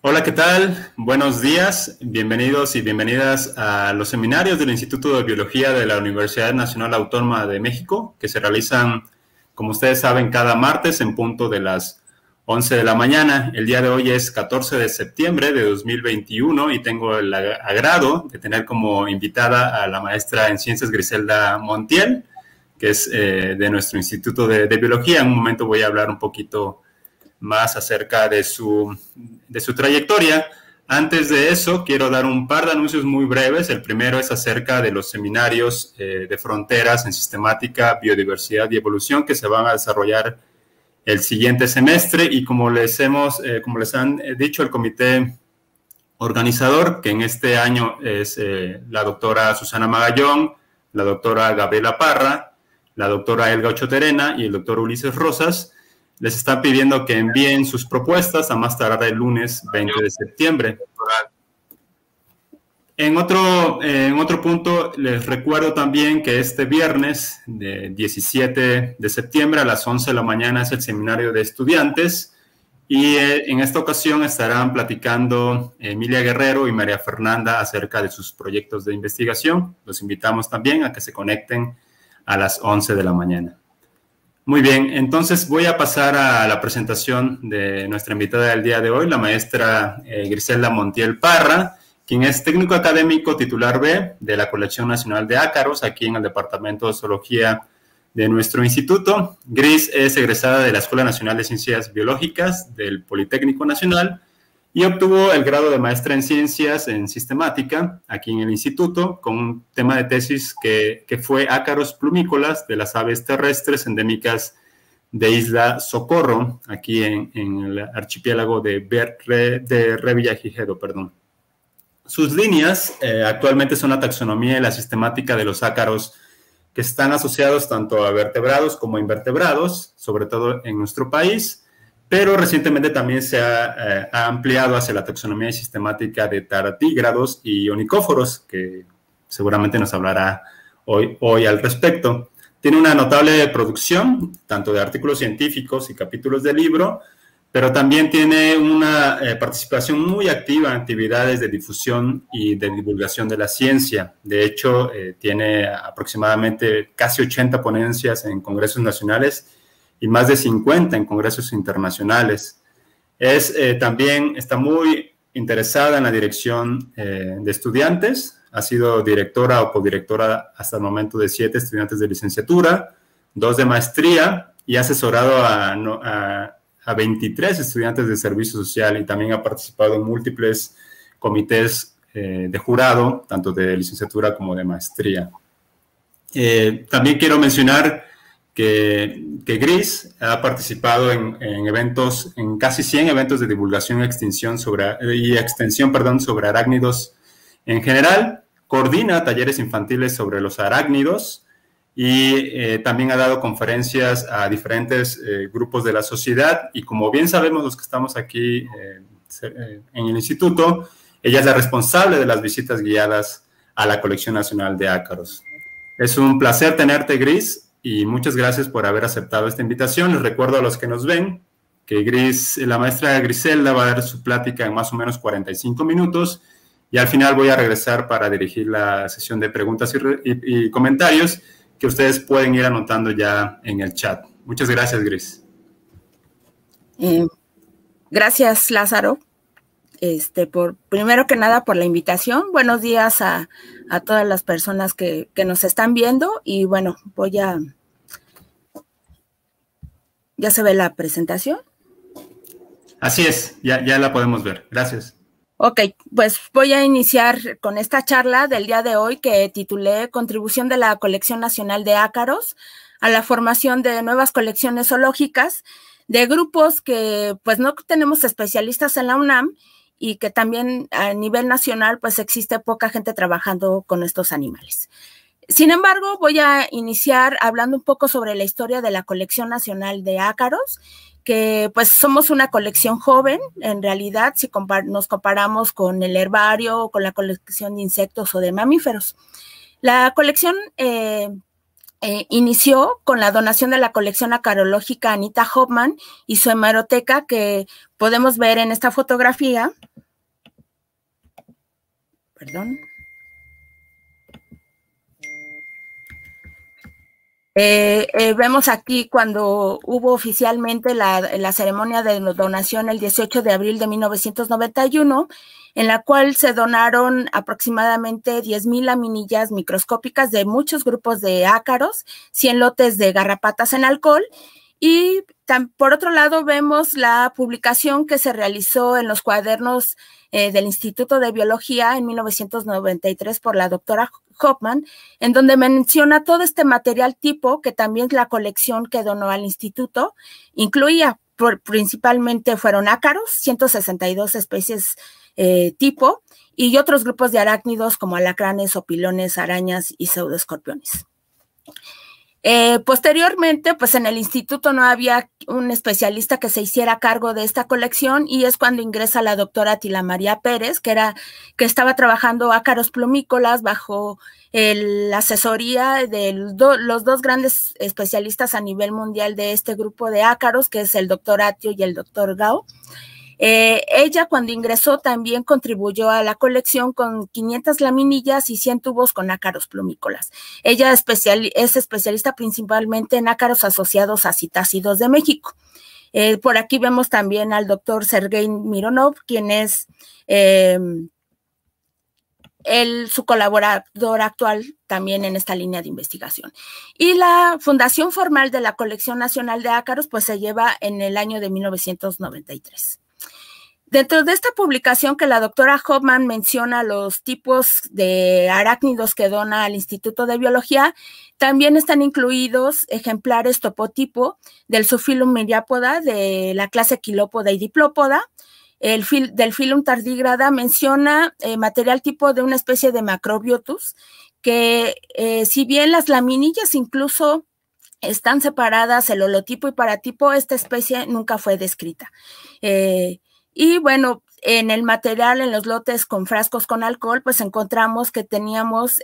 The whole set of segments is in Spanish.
Hola, ¿qué tal? Buenos días, bienvenidos y bienvenidas a los seminarios del Instituto de Biología de la Universidad Nacional Autónoma de México, que se realizan, como ustedes saben, cada martes en punto de las 11 de la mañana. El día de hoy es 14 de septiembre de 2021 y tengo el agrado de tener como invitada a la maestra en ciencias Griselda Montiel que es eh, de nuestro Instituto de, Biología. En un momento voy a hablar un poquito más acerca de su, trayectoria. Antes de eso, quiero dar un par de anuncios muy breves. El primero es acerca de los seminarios eh, de fronteras en sistemática, biodiversidad y evolución que se van a desarrollar el siguiente semestre. Y como les hemos, eh, como les han dicho, el comité organizador, que en este año es la doctora Susana Magallón, la doctora Gabriela Parra, la doctora Elga Ochoterena y el doctor Ulises Rosas, les están pidiendo que envíen sus propuestas a más tardar el lunes 20 de septiembre. En otro, eh, en otro punto, les recuerdo también que este viernes, de 17 de septiembre a las 11 de la mañana, es el seminario de estudiantes. Y eh, en esta ocasión estarán platicando Emilia Guerrero y María Fernanda acerca de sus proyectos de investigación. Los invitamos también a que se conecten a las 11 de la mañana. Muy bien, entonces voy a pasar a la presentación de nuestra invitada del día de hoy, la maestra eh, Griselda Montiel Parra, quien es técnico académico titular B de la Colección Nacional de Ácaros, aquí en el Departamento de Zoología de nuestro instituto. Gris es egresada de la Escuela Nacional de Ciencias Biológicas del Politécnico Nacional y obtuvo el grado de maestra en ciencias en sistemática aquí en el instituto con un tema de tesis que, fue ácaros plumícolas de las aves terrestres endémicas de Isla Socorro, aquí en, el archipiélago de, Berre, de Revillagigedo. Perdón. Sus líneas eh, actualmente son la taxonomía y la sistemática de los ácaros que están asociados tanto a vertebrados como a invertebrados, sobre todo en nuestro país pero recientemente también se eh, ha, ampliado hacia la taxonomía sistemática de taratígrados y onicóforos, que seguramente nos hablará hoy, hoy al respecto. Tiene una notable producción, tanto de artículos científicos y capítulos de libro, pero también tiene una eh, participación muy activa en actividades de difusión y de divulgación de la ciencia. De hecho, eh, tiene aproximadamente casi 80 ponencias en congresos nacionales y más de 50 en congresos internacionales. Es, eh, también está muy interesada en la dirección eh, de estudiantes, ha sido directora o codirectora hasta el momento de siete estudiantes de licenciatura, dos de maestría y ha asesorado a, a, 23 estudiantes de servicio social y también ha participado en múltiples comités eh, de jurado, tanto de licenciatura como de maestría. también quiero mencionar que, Gris ha participado en, eventos, en casi 100 eventos de divulgación y extinción sobre, extensión perdón, sobre arácnidos en general, coordina talleres infantiles sobre los arácnidos y eh, también ha dado conferencias a diferentes eh, grupos de la sociedad y como bien sabemos los que estamos aquí eh, en el instituto, ella es la responsable de las visitas guiadas a la Colección Nacional de Ácaros. Es un placer tenerte, Gris, y muchas gracias por haber aceptado esta invitación. Les recuerdo a los que nos ven que la maestra Griselda va a dar su plática en más o menos 45 minutos y al final voy a regresar para dirigir la sesión de preguntas y, comentarios que ustedes pueden ir anotando ya en el chat. Muchas gracias, Gris. Eh, gracias, Lázaro. Este, por, primero que nada por la invitación. Buenos días a, todas las personas que, nos están viendo y bueno, voy a... ¿Ya se ve la presentación? Así es, ya, ya la podemos ver. Gracias. Ok, pues voy a iniciar con esta charla del día de hoy que titulé Contribución de la Colección Nacional de Ácaros a la formación de nuevas colecciones zoológicas de grupos que pues no tenemos especialistas en la UNAM y que también a nivel nacional pues existe poca gente trabajando con estos animales. Sin embargo, voy a iniciar hablando un poco sobre la historia de la colección nacional de ácaros, que pues somos una colección joven, en realidad, si nos comparamos con el herbario o con la colección de insectos o de mamíferos. La colección eh, eh, inició con la donación de la colección acarológica Anita Hoffman y su hemeroteca que podemos ver en esta fotografía. Perdón. Eh, eh, vemos aquí cuando hubo oficialmente la, la, ceremonia de donación el 18 de abril de 1991 en la cual se donaron aproximadamente 10.000 laminillas microscópicas de muchos grupos de ácaros, 100 lotes de garrapatas en alcohol y por otro lado, vemos la publicación que se realizó en los cuadernos eh, del Instituto de Biología en 1993 por la doctora Hoffman, en donde menciona todo este material tipo que también la colección que donó al instituto incluía, principalmente fueron ácaros, 162 especies eh, tipo y otros grupos de arácnidos como alacranes, opilones, arañas y pseudoescorpiones. Eh, posteriormente, pues en el instituto no había un especialista que se hiciera cargo de esta colección y es cuando ingresa la doctora Tila María Pérez, que, era, que estaba trabajando ácaros plumícolas bajo eh, la asesoría de los dos grandes especialistas a nivel mundial de este grupo de ácaros, que es el doctor Atio y el doctor Gao. Eh, ella cuando ingresó también contribuyó a la colección con 500 laminillas y 100 tubos con ácaros plumícolas. Ella es especialista principalmente en ácaros asociados a citácidos de México. Eh, por aquí vemos también al doctor Sergei Mironov, quien es em, su colaborador actual también en esta línea de investigación. Y la fundación formal de la Colección Nacional de Ácaros, pues se lleva en el año de 1993. Dentro de esta publicación que la doctora Hoffman menciona los tipos de arácnidos que dona al Instituto de Biología, también están incluidos ejemplares topotipo del sufilum miriápoda de la clase Quilópoda y Diplópoda, el fil, del filum tardígrada menciona eh, material tipo de una especie de Macrobiotus, que eh, si bien las laminillas incluso están separadas el holotipo y paratipo, esta especie nunca fue descrita. Eh, y bueno, en el material, en los lotes con frascos con alcohol, pues encontramos que teníamos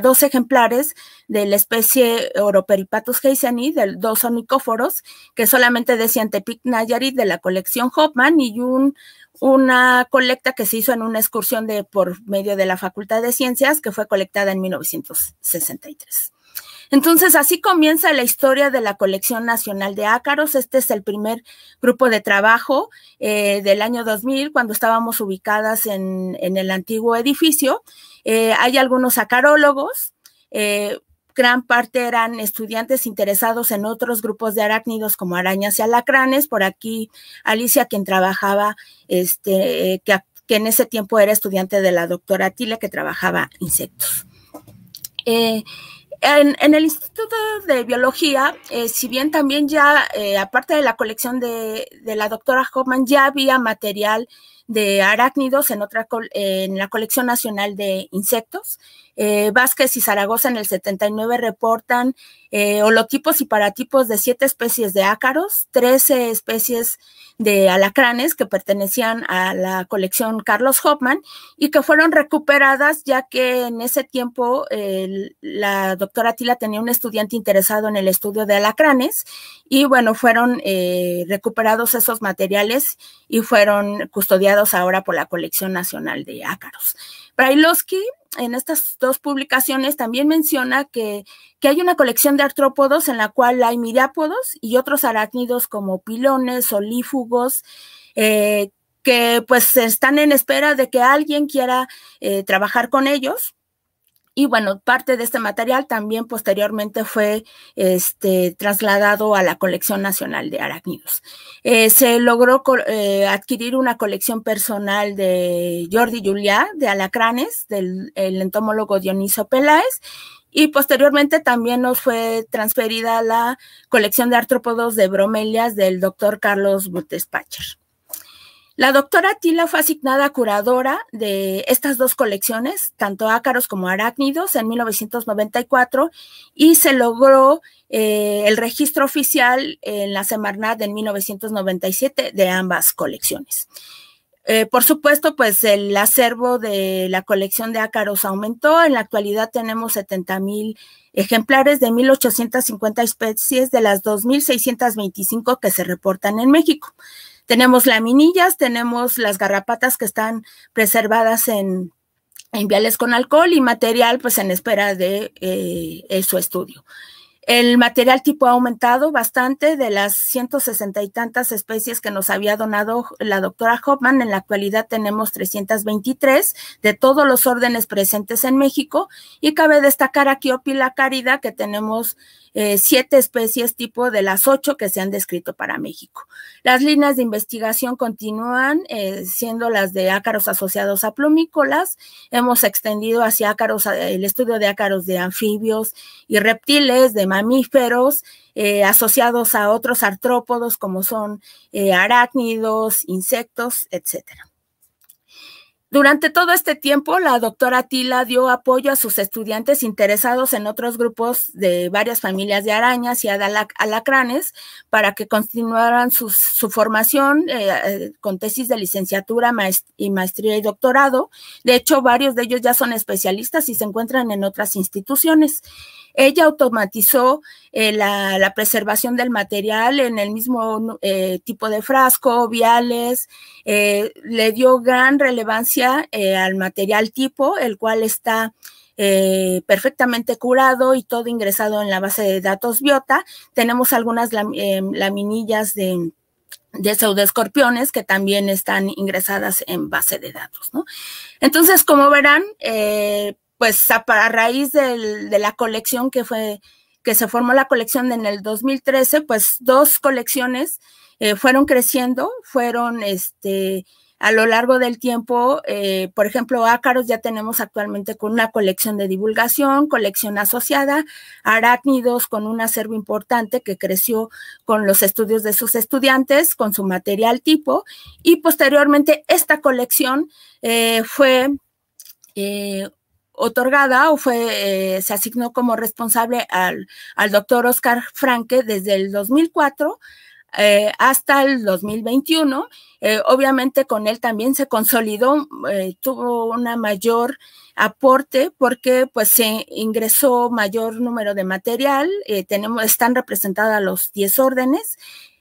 dos ejemplares de la especie Oroperipatus Heiseni, de dos onicóforos, que solamente decían Tepic Nayarit de la colección Hoffman y un, una colecta que se hizo en una excursión de, por medio de la Facultad de Ciencias, que fue colectada en 1963. Entonces, así comienza la historia de la colección nacional de ácaros. Este es el primer grupo de trabajo eh, del año 2000, cuando estábamos ubicadas en, el antiguo edificio. Eh, hay algunos acarólogos. Eh, gran parte eran estudiantes interesados en otros grupos de arácnidos como arañas y alacranes. Por aquí Alicia, quien trabajaba, este, que, en ese tiempo era estudiante de la doctora Tile, que trabajaba insectos. Eh, en, el Instituto de Biología, eh, si bien también ya, eh, aparte de la colección de, la doctora Hoffman, ya había material de arácnidos en, otra, en la colección nacional de insectos eh, Vázquez y Zaragoza en el 79 reportan eh, holotipos y paratipos de siete especies de ácaros, 13 especies de alacranes que pertenecían a la colección Carlos Hoffman y que fueron recuperadas ya que en ese tiempo la doctora Tila tenía un estudiante interesado en el estudio de alacranes y bueno, fueron eh, recuperados esos materiales y fueron custodiados ahora por la Colección Nacional de Ácaros. Brailovsky en estas dos publicaciones también menciona que, hay una colección de artrópodos en la cual hay miriápodos y otros arácnidos como pilones, olífugos, eh, que pues están en espera de que alguien quiera eh, trabajar con ellos. Y bueno, parte de este material también posteriormente fue este, trasladado a la Colección Nacional de Arácnidos. Eh, se logró eh, adquirir una colección personal de Jordi Juliá, de Alacranes, del entomólogo Dioniso Peláez, y posteriormente también nos fue transferida la colección de artrópodos de bromelias del doctor Carlos Butespacher. La doctora Tila fue asignada curadora de estas dos colecciones, tanto ácaros como arácnidos, en 1994 y se logró eh, el registro oficial en la Semarnat en 1997 de ambas colecciones. Eh, por supuesto, pues el acervo de la colección de ácaros aumentó. En la actualidad tenemos 70 mil ejemplares de 1.850 especies de las 2.625 que se reportan en México. Tenemos laminillas, tenemos las garrapatas que están preservadas en, viales con alcohol y material pues en espera de eh, eh, su estudio. El material tipo ha aumentado bastante de las 160 y tantas especies que nos había donado la doctora Hoffman. En la actualidad tenemos 323 de todos los órdenes presentes en México y cabe destacar aquí Opila Cárida que tenemos eh, siete especies tipo de las ocho que se han descrito para México. Las líneas de investigación continúan eh, siendo las de ácaros asociados a plumícolas. Hemos extendido hacia ácaros, eh, el estudio de ácaros de anfibios y reptiles, de mamíferos, asociados a otros artrópodos como son arácnidos, insectos, etcétera. Durante todo este tiempo, la doctora Tila dio apoyo a sus estudiantes interesados en otros grupos de varias familias de arañas y alacranes para que continuaran su, formación eh, eh, con tesis de licenciatura y maestría y doctorado. De hecho, varios de ellos ya son especialistas y se encuentran en otras instituciones. Ella automatizó eh, la, preservación del material en el mismo eh, tipo de frasco, viales, eh, le dio gran relevancia al material tipo, el cual está perfectamente curado y todo ingresado en la base de datos biota. Tenemos algunas laminillas de, pseudoescorpiones que también están ingresadas en base de datos. Entonces, como verán, pues a, raíz del, de la colección que fue que se formó la colección en el 2013, pues dos colecciones eh, fueron creciendo, fueron este a lo largo del tiempo, eh, por ejemplo, ácaros ya tenemos actualmente con una colección de divulgación, colección asociada, arácnidos con un acervo importante que creció con los estudios de sus estudiantes, con su material tipo, y posteriormente esta colección eh, fue eh, otorgada o fue, eh, se asignó como responsable al, doctor Oscar Franke desde el 2004 eh, hasta el 2021. Eh, obviamente con él también se consolidó, tuvo una mayor aporte porque pues se ingresó mayor número de material, tenemos, están representadas los 10 órdenes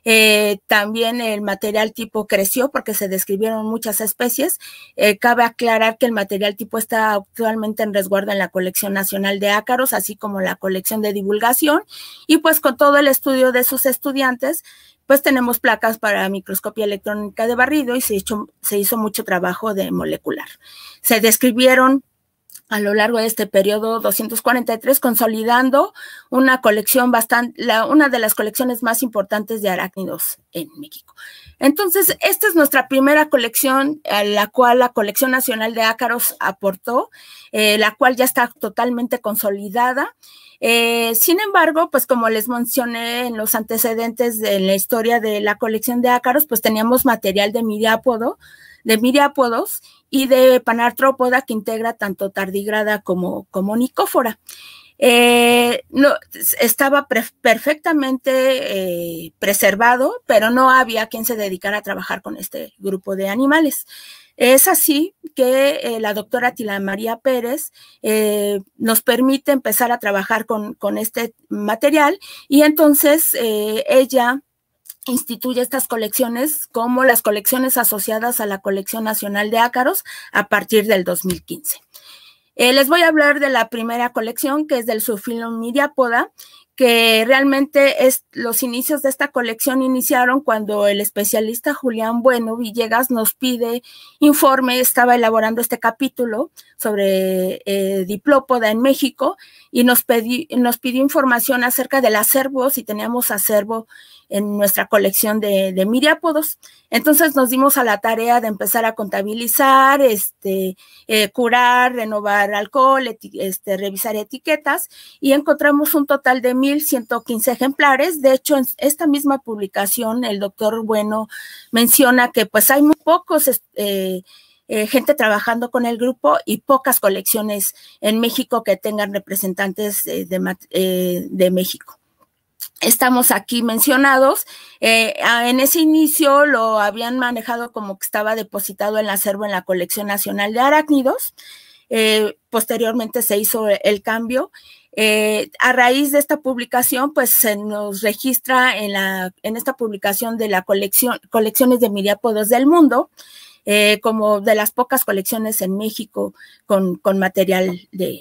eh, también el material tipo creció porque se describieron muchas especies. Eh, cabe aclarar que el material tipo está actualmente en resguardo en la colección nacional de ácaros, así como la colección de divulgación. Y pues con todo el estudio de sus estudiantes, pues tenemos placas para microscopía electrónica de barrido y se se hizo mucho trabajo de molecular. Se describieron a lo largo de este periodo 243, consolidando una colección bastante, una de las colecciones más importantes de arácnidos en México. Entonces, esta es nuestra primera colección, a la cual la Colección Nacional de Ácaros aportó, eh, la cual ya está totalmente consolidada. Eh, sin embargo, pues como les mencioné en los antecedentes de la historia de la colección de ácaros, pues teníamos material de midiápodo, de miriápodos y de panartrópoda que integra tanto tardigrada como, como nicófora. Eh, no, estaba perfectamente eh, preservado, pero no había quien se dedicara a trabajar con este grupo de animales. Es así que eh, la doctora Tila María Pérez nos permite empezar a trabajar con, este material y entonces ella instituye estas colecciones como las colecciones asociadas a la Colección Nacional de Ácaros a partir del 2015. Eh, les voy a hablar de la primera colección, que es del Sufilum Miriapoda, que realmente es, los inicios de esta colección iniciaron cuando el especialista Julián Bueno Villegas nos pide informe, estaba elaborando este capítulo sobre eh, diplópoda en México y nos, nos pidió información acerca del acervo, si teníamos acervo en nuestra colección de, de miriápodos. Entonces nos dimos a la tarea de empezar a contabilizar, este, eh, curar, renovar alcohol, este, revisar etiquetas y encontramos un total de 1.115 ejemplares. De hecho, en esta misma publicación el doctor Bueno menciona que pues hay muy pocos eh, eh, gente trabajando con el grupo y pocas colecciones en México que tengan representantes eh, eh, de, México estamos aquí mencionados. en ese inicio lo habían manejado como que estaba depositado el acervo en la Colección Nacional de Arácnidos. posteriormente se hizo el cambio. a raíz de esta publicación, pues se nos registra en, esta publicación de la colección Colecciones de Miriápodos del Mundo. Eh, como de las pocas colecciones en México con, material de,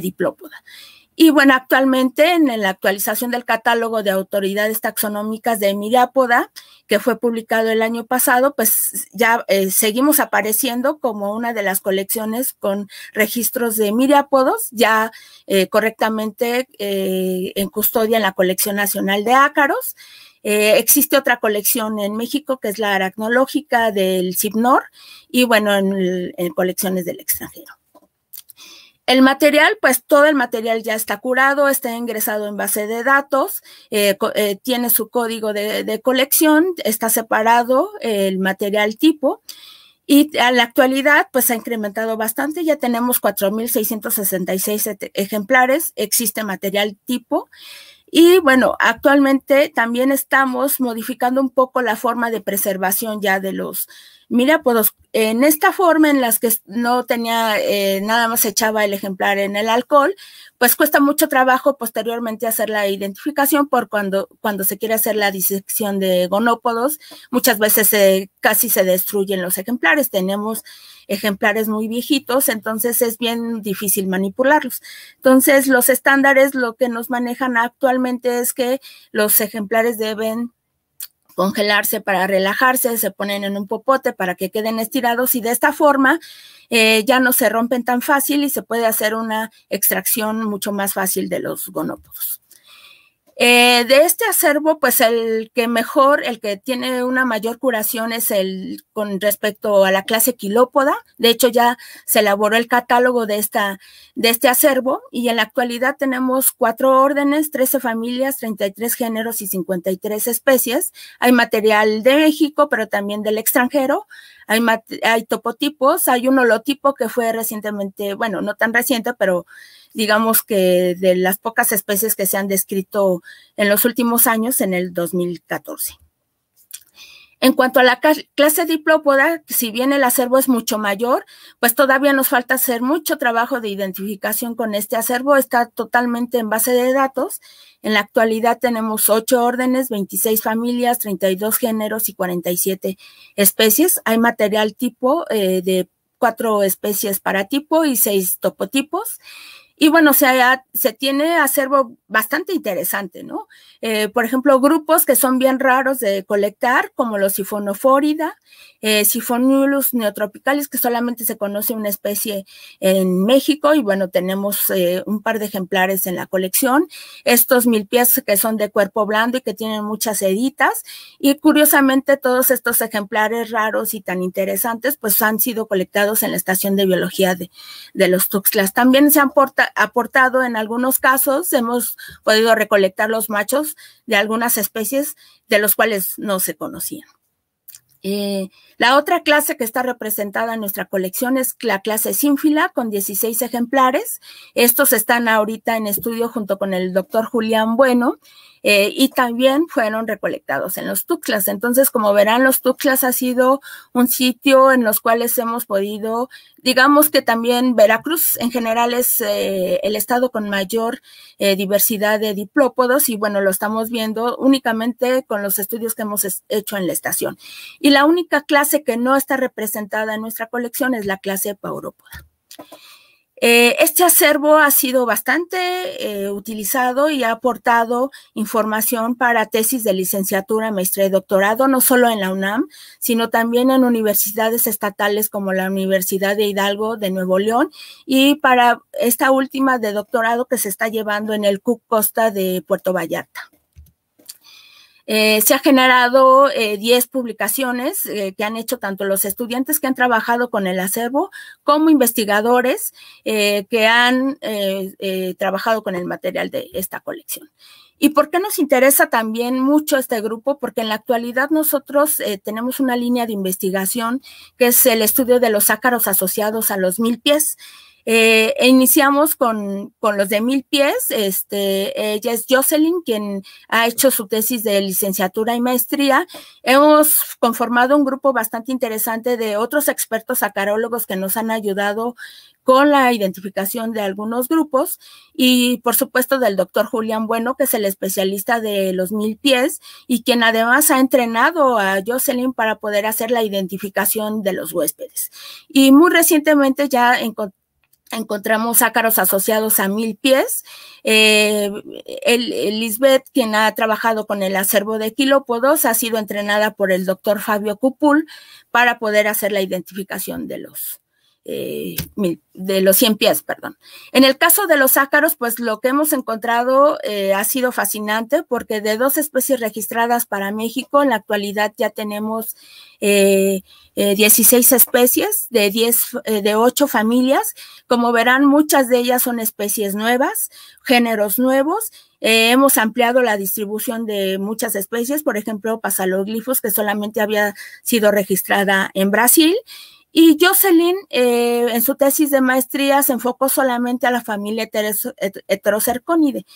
diplópoda. Y bueno, actualmente en, la actualización del catálogo de autoridades taxonómicas de Miriápoda, que fue publicado el año pasado, pues ya eh, seguimos apareciendo como una de las colecciones con registros de miriápodos, ya eh, correctamente en custodia en la Colección Nacional de Ácaros. Eh, existe otra colección en México que es la aracnológica del CIPNOR y bueno, en, colecciones del extranjero. El material, pues todo el material ya está curado, está ingresado en base de datos, eh, eh, tiene su código de, de, colección, está separado el material tipo y a la actualidad pues ha incrementado bastante, ya tenemos 4.666 ejemplares, existe material tipo y bueno, actualmente también estamos modificando un poco la forma de preservación ya de los, mira, pues en esta forma en las que no tenía, eh, nada más echaba el ejemplar en el alcohol, pues cuesta mucho trabajo posteriormente hacer la identificación por cuando, cuando se quiere hacer la disección de gonópodos, muchas veces casi se destruyen los ejemplares, tenemos ejemplares muy viejitos, entonces es bien difícil manipularlos. Entonces los estándares lo que nos manejan actualmente es que los ejemplares deben congelarse para relajarse, se ponen en un popote para que queden estirados y de esta forma eh, ya no se rompen tan fácil y se puede hacer una extracción mucho más fácil de los gonópodos. Eh, de este acervo, pues el que mejor, el que tiene una mayor curación es el con respecto a la clase quilópoda. De hecho, ya se elaboró el catálogo de, esta, de este acervo y en la actualidad tenemos cuatro órdenes, 13 familias, 33 géneros y 53 especies. Hay material de México, pero también del extranjero. Hay, hay topotipos, hay un holotipo que fue recientemente, bueno, no tan reciente, pero digamos que de las pocas especies que se han descrito en los últimos años, en el 2014. En cuanto a la clase diplópoda, si bien el acervo es mucho mayor, pues todavía nos falta hacer mucho trabajo de identificación con este acervo. Está totalmente en base de datos. En la actualidad tenemos 8 órdenes, 26 familias, 32 géneros y 47 especies. Hay material tipo eh, de cuatro especies para tipo y seis topotipos. Y bueno, se, se tiene acervo bastante interesante, ¿no? Eh, por ejemplo, grupos que son bien raros de colectar, como los sifonofórida, eh, sifonulus neotropicalis, que solamente se conoce una especie en México, y bueno, tenemos eh, un par de ejemplares en la colección. Estos mil pies que son de cuerpo blando y que tienen muchas editas y curiosamente todos estos ejemplares raros y tan interesantes, pues han sido colectados en la Estación de Biología de, de los Tuxtlas. También se han portado aportado en algunos casos, hemos podido recolectar los machos de algunas especies de los cuales no se conocían. Eh, la otra clase que está representada en nuestra colección es la clase sínfila con 16 ejemplares. Estos están ahorita en estudio junto con el doctor Julián Bueno eh, y también fueron recolectados en los tuclas. Entonces, como verán, los tuclas ha sido un sitio en los cuales hemos podido, digamos que también Veracruz en general es eh, el estado con mayor eh, diversidad de diplópodos y bueno, lo estamos viendo únicamente con los estudios que hemos hecho en la estación. Y la única clase que no está representada en nuestra colección es la clase paurópoda. Eh, este acervo ha sido bastante eh, utilizado y ha aportado información para tesis de licenciatura, maestría y doctorado, no solo en la UNAM, sino también en universidades estatales como la Universidad de Hidalgo de Nuevo León y para esta última de doctorado que se está llevando en el CUC Costa de Puerto Vallarta. Eh, se ha generado 10 eh, publicaciones eh, que han hecho tanto los estudiantes que han trabajado con el acervo como investigadores que han trabajado con el material de esta colección. ¿Y por qué nos interesa también mucho este grupo? Porque en la actualidad nosotros tenemos una línea de investigación que es el estudio de los ácaros asociados a los mil pies. Eh, e iniciamos con, con, los de mil pies. Este, ella es Jocelyn, quien ha hecho su tesis de licenciatura y maestría. Hemos conformado un grupo bastante interesante de otros expertos acarólogos que nos han ayudado con la identificación de algunos grupos y, por supuesto, del doctor Julián Bueno, que es el especialista de los mil pies y quien además ha entrenado a Jocelyn para poder hacer la identificación de los huéspedes. Y muy recientemente ya encontramos encontramos ácaros asociados a mil pies. Eh, el, el quien ha trabajado con el acervo de quilópodos, ha sido entrenada por el doctor Fabio Cupul para poder hacer la identificación de los, eh, de los 100 pies, perdón. En el caso de los ácaros, pues lo que hemos encontrado eh, ha sido fascinante porque de dos especies registradas para México, en la actualidad ya tenemos 16 eh, especies de, 10, de 8 familias. Como verán, muchas de ellas son especies nuevas, géneros nuevos hemos ampliado la distribución de muchas especies, por ejemplo, pasaloglifos, que solamente había sido registrada en Brasil, y Jocelyn, eh, en su tesis de maestría, se enfocó solamente a la familia heterocercónide.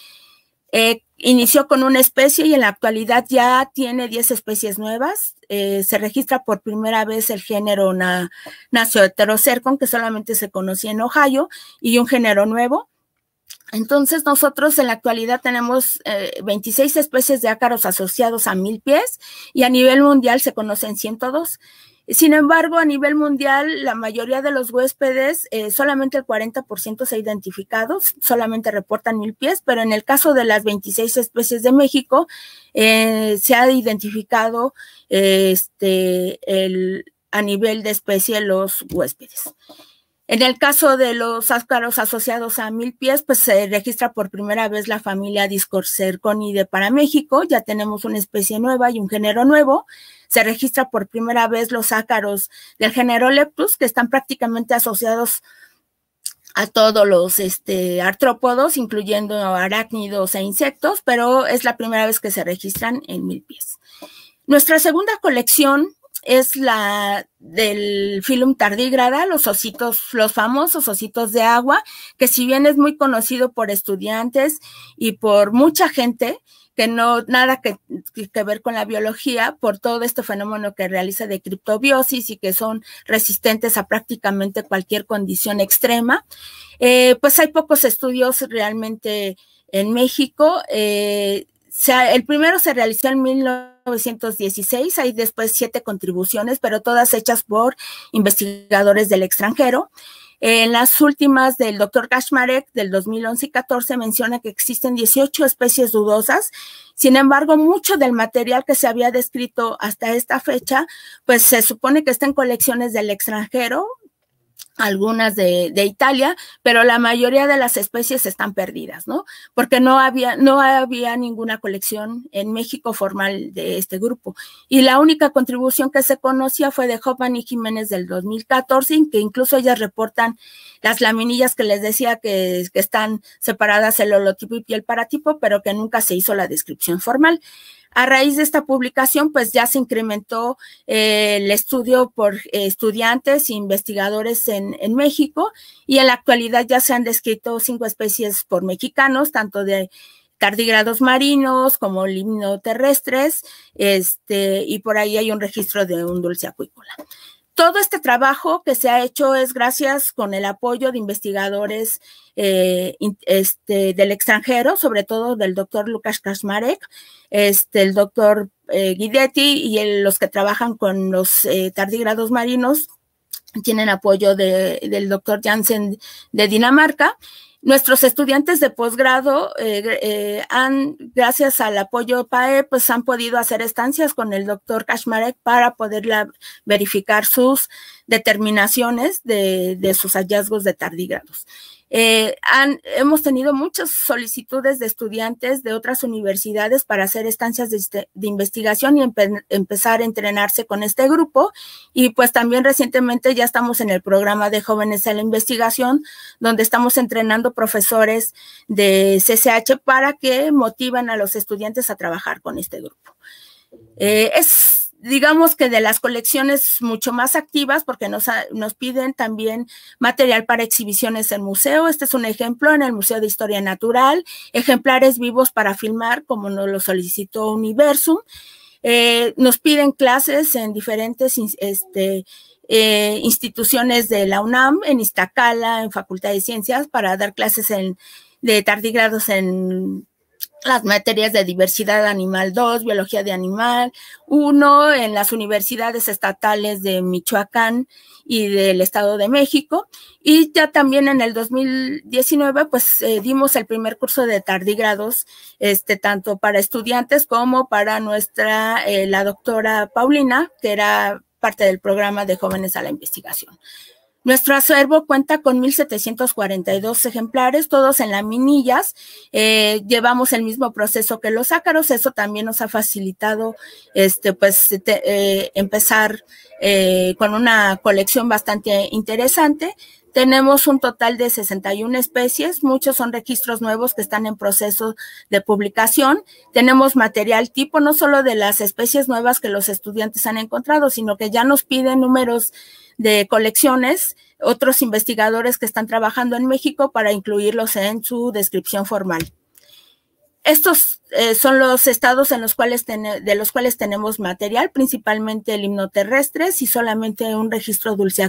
Eh, inició con una especie y en la actualidad ya tiene 10 especies nuevas. Eh, se registra por primera vez el género na, nacio que solamente se conocía en Ohio, y un género nuevo. Entonces, nosotros en la actualidad tenemos 26 especies de ácaros asociados a mil pies y a nivel mundial se conocen 102. Sin embargo, a nivel mundial, la mayoría de los huéspedes, eh, solamente el 40% se ha identificado, solamente reportan mil pies, pero en el caso de las 26 especies de México, eh, se ha identificado eh, este, el, a nivel de especie los huéspedes. En el caso de los ácaros asociados a mil pies, pues se registra por primera vez la familia Discorcerconidae para México. Ya tenemos una especie nueva y un género nuevo. Se registra por primera vez los ácaros del género Leptus, que están prácticamente asociados a todos los este, artrópodos, incluyendo arácnidos e insectos, pero es la primera vez que se registran en mil pies. Nuestra segunda colección es la del filum tardígrada, los ositos, los famosos ositos de agua, que si bien es muy conocido por estudiantes y por mucha gente, que no nada que, que, ver con la biología por todo este fenómeno que realiza de criptobiosis y que son resistentes a prácticamente cualquier condición extrema. Eh, pues hay pocos estudios realmente en México. Eh, el primero se realizó en 1916, hay después siete contribuciones, pero todas hechas por investigadores del extranjero. En las últimas del doctor Kashmarek del 2011 y 14 menciona que existen 18 especies dudosas. Sin embargo, mucho del material que se había descrito hasta esta fecha, pues se supone que está en colecciones del extranjero, algunas de, de, Italia, pero la mayoría de las especies están perdidas, ¿no? Porque no había, no había ninguna colección en México formal de este grupo. Y la única contribución que se conocía fue de Hoffman y Jiménez del 2014, en que incluso ellas reportan las laminillas que les decía que, están separadas el holotipo y el paratipo, pero que nunca se hizo la descripción formal. A raíz de esta publicación, pues ya se incrementó eh, el estudio por estudiantes e investigadores en, México y en la actualidad ya se han descrito cinco especies por mexicanos, tanto de tardígrados marinos como limnoterrestres, este, y por ahí hay un registro de un dulce acuícola todo este trabajo que se ha hecho es gracias con el apoyo de investigadores eh, este, del extranjero, sobre todo del doctor lukas Kaczmarek, este, el doctor eh, Guidetti y los que trabajan con los eh, tardígrados marinos tienen apoyo del doctor Janssen de Dinamarca Nuestros estudiantes de posgrado eh, eh, han, gracias al apoyo PAE, pues han podido hacer estancias con el doctor Kashmarek para poder verificar sus determinaciones de, de, sus hallazgos de tardígrados. Eh, han, hemos tenido muchas solicitudes de estudiantes de otras universidades para hacer estancias de, este, investigación y empezar a entrenarse con este grupo. Y pues también recientemente ya estamos en el programa de jóvenes en la investigación, donde estamos entrenando profesores de CCH para que motiven a los estudiantes a trabajar con este grupo. Eh, es digamos que de las colecciones mucho más activas, porque nos, piden también material para exhibiciones en museo. Este es un ejemplo en el Museo de Historia Natural, ejemplares vivos para filmar, como nos lo solicitó Universum. Eh, nos piden clases en diferentes este, eh, instituciones de la UNAM, en Iztacala, en Facultad de Ciencias, para dar clases de tardigrados en las materias de diversidad animal 2, biología de animal uno en las universidades estatales de Michoacán y del Estado de México. Y ya también en el 2019, pues eh, dimos el primer curso de tardigrados, este, tanto para estudiantes como para nuestra, eh, la doctora Paulina, que era parte del programa de jóvenes a la investigación. Nuestro acervo cuenta con 1.742 ejemplares, todos en laminillas. Eh, llevamos el mismo proceso que los ácaros. Eso también nos ha facilitado, este, pues, eh, empezar eh, con una colección bastante interesante. Tenemos un total de 61 especies, muchos son registros nuevos que están en proceso de publicación. Tenemos material tipo no solo de las especies nuevas que los estudiantes han encontrado, sino que ya nos piden números de colecciones otros investigadores que están trabajando en México para incluirlos en su descripción formal. Estos eh, son los estados en los cuales de los cuales tenemos material, principalmente el himno terrestre y solamente un registro dulce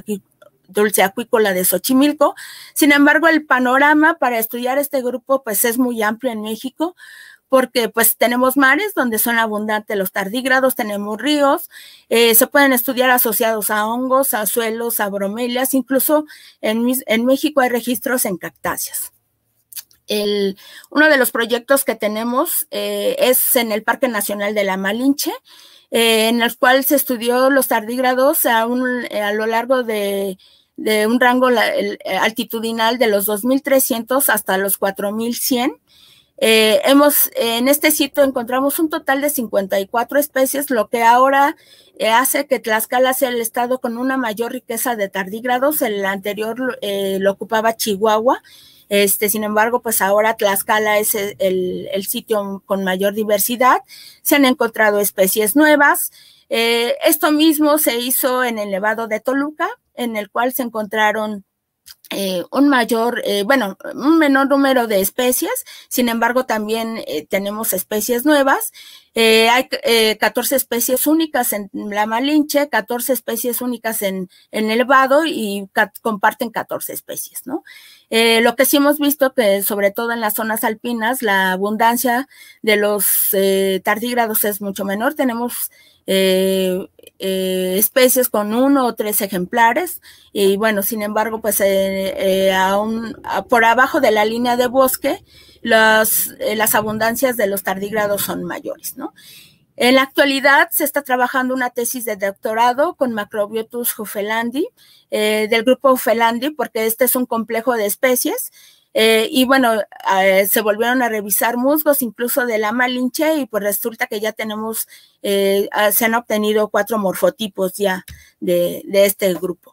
dulce acuícola de Xochimilco. Sin embargo, el panorama para estudiar este grupo pues es muy amplio en México porque pues tenemos mares donde son abundantes los tardígrados, tenemos ríos, eh, se pueden estudiar asociados a hongos, a suelos, a bromelias, incluso en, México hay registros en cactáceas. uno de los proyectos que tenemos eh, es en el Parque Nacional de la Malinche, eh, en el cual se estudió los tardígrados a lo largo de de un rango eh, altitudinal de los 2.300 hasta los 4.100. Eh, hemos, en este sitio encontramos un total de 54 especies, lo que ahora eh, hace que Tlaxcala sea el estado con una mayor riqueza de tardígrados. El anterior eh, lo ocupaba Chihuahua. Este, sin embargo, pues ahora Tlaxcala es el, el sitio con mayor diversidad. Se han encontrado especies nuevas. esto mismo se hizo en el Nevado de Toluca, en el cual se encontraron eh, un mayor, eh, bueno, un menor número de especies, sin embargo también eh, tenemos especies nuevas. hay 14 especies únicas en la Malinche, 14 especies únicas en, el Vado y comparten 14 especies, ¿no? Eh, lo que sí hemos visto que sobre todo en las zonas alpinas la abundancia de los eh, tardígrados es mucho menor. Tenemos eh, especies con uno o tres ejemplares y bueno, sin embargo, pues eh ah, por abajo de la línea de bosque las abundancias de los tardígrados son mayores, ¿no? En la actualidad se está trabajando una tesis de doctorado con Macrobiotus hufelandi, eh, del grupo hufelandi, porque este es un complejo de especies. Eh, y bueno, eh, se volvieron a revisar musgos, incluso de la malinche, y pues resulta que ya tenemos, se han obtenido cuatro morfotipos ya de este grupo.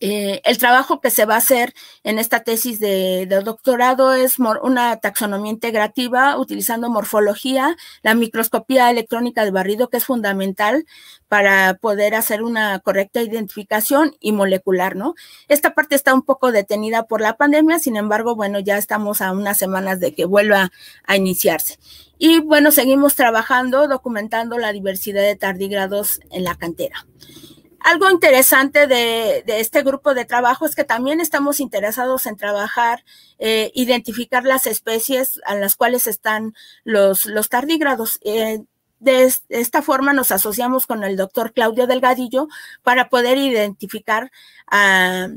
Eh, el trabajo que se va a hacer en esta tesis de, de doctorado es una taxonomía integrativa utilizando morfología, la microscopía electrónica de barrido, que es fundamental para poder hacer una correcta identificación y molecular, ¿no? Esta parte está un poco detenida por la pandemia, sin embargo, bueno, ya estamos a unas semanas de que vuelva a iniciarse. Y bueno, seguimos trabajando, documentando la diversidad de tardígrados en la cantera. Algo interesante de, este grupo de trabajo es que también estamos interesados en trabajar, eh, identificar las especies a las cuales están los, los tardígrados. Eh, de esta forma nos asociamos con el doctor Claudio Delgadillo para poder identificar a,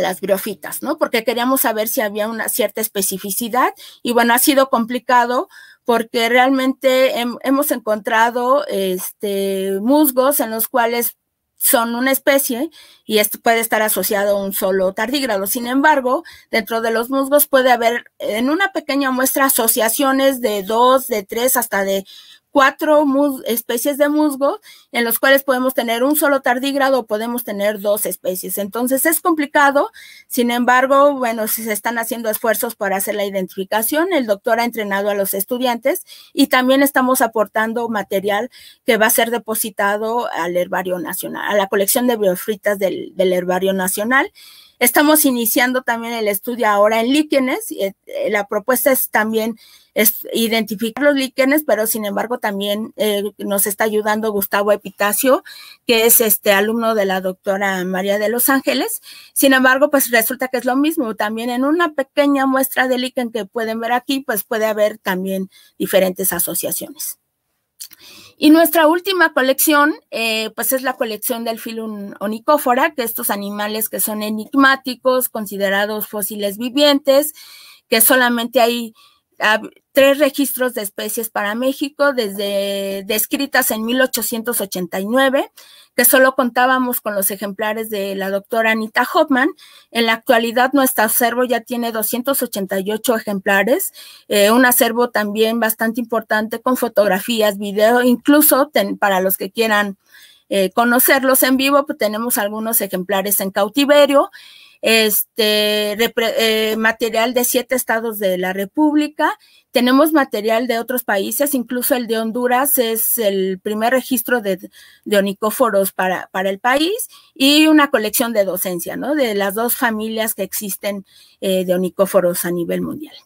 las briofitas, ¿no? Porque queríamos saber si había una cierta especificidad y bueno, ha sido complicado porque realmente hemos encontrado este, musgos en los cuales son una especie y esto puede estar asociado a un solo tardígrado. Sin embargo, dentro de los musgos puede haber en una pequeña muestra asociaciones de dos, de tres, hasta de cuatro especies de musgo, en los cuales podemos tener un solo tardígrado o podemos tener dos especies. Entonces es complicado, sin embargo, bueno, se están haciendo esfuerzos para hacer la identificación. El doctor ha entrenado a los estudiantes y también estamos aportando material que va a ser depositado al Herbario Nacional, a la colección de biofritas del, del Herbario Nacional. Estamos iniciando también el estudio ahora en líquenes. Eh, eh, la propuesta es también es identificar los líquenes, pero sin embargo también eh, nos está ayudando Gustavo Epitacio, que es este alumno de la doctora María de Los Ángeles. Sin embargo, pues resulta que es lo mismo. También en una pequeña muestra de líquen que pueden ver aquí, pues puede haber también diferentes asociaciones. Y nuestra última colección, eh, pues es la colección del filum onicófora, que estos animales que son enigmáticos, considerados fósiles vivientes, que solamente hay tres registros de especies para México, desde descritas en 1889, que solo contábamos con los ejemplares de la doctora Anita Hoffman. En la actualidad, nuestro acervo ya tiene 288 ejemplares, eh, un acervo también bastante importante con fotografías, video, incluso para los que quieran eh, conocerlos en vivo, pues tenemos algunos ejemplares en cautiverio este eh, material de siete estados de la República, tenemos material de otros países, incluso el de Honduras es el primer registro de, onicóforos para, el país y una colección de docencia, ¿no? De las dos familias que existen eh, de onicóforos a nivel mundial.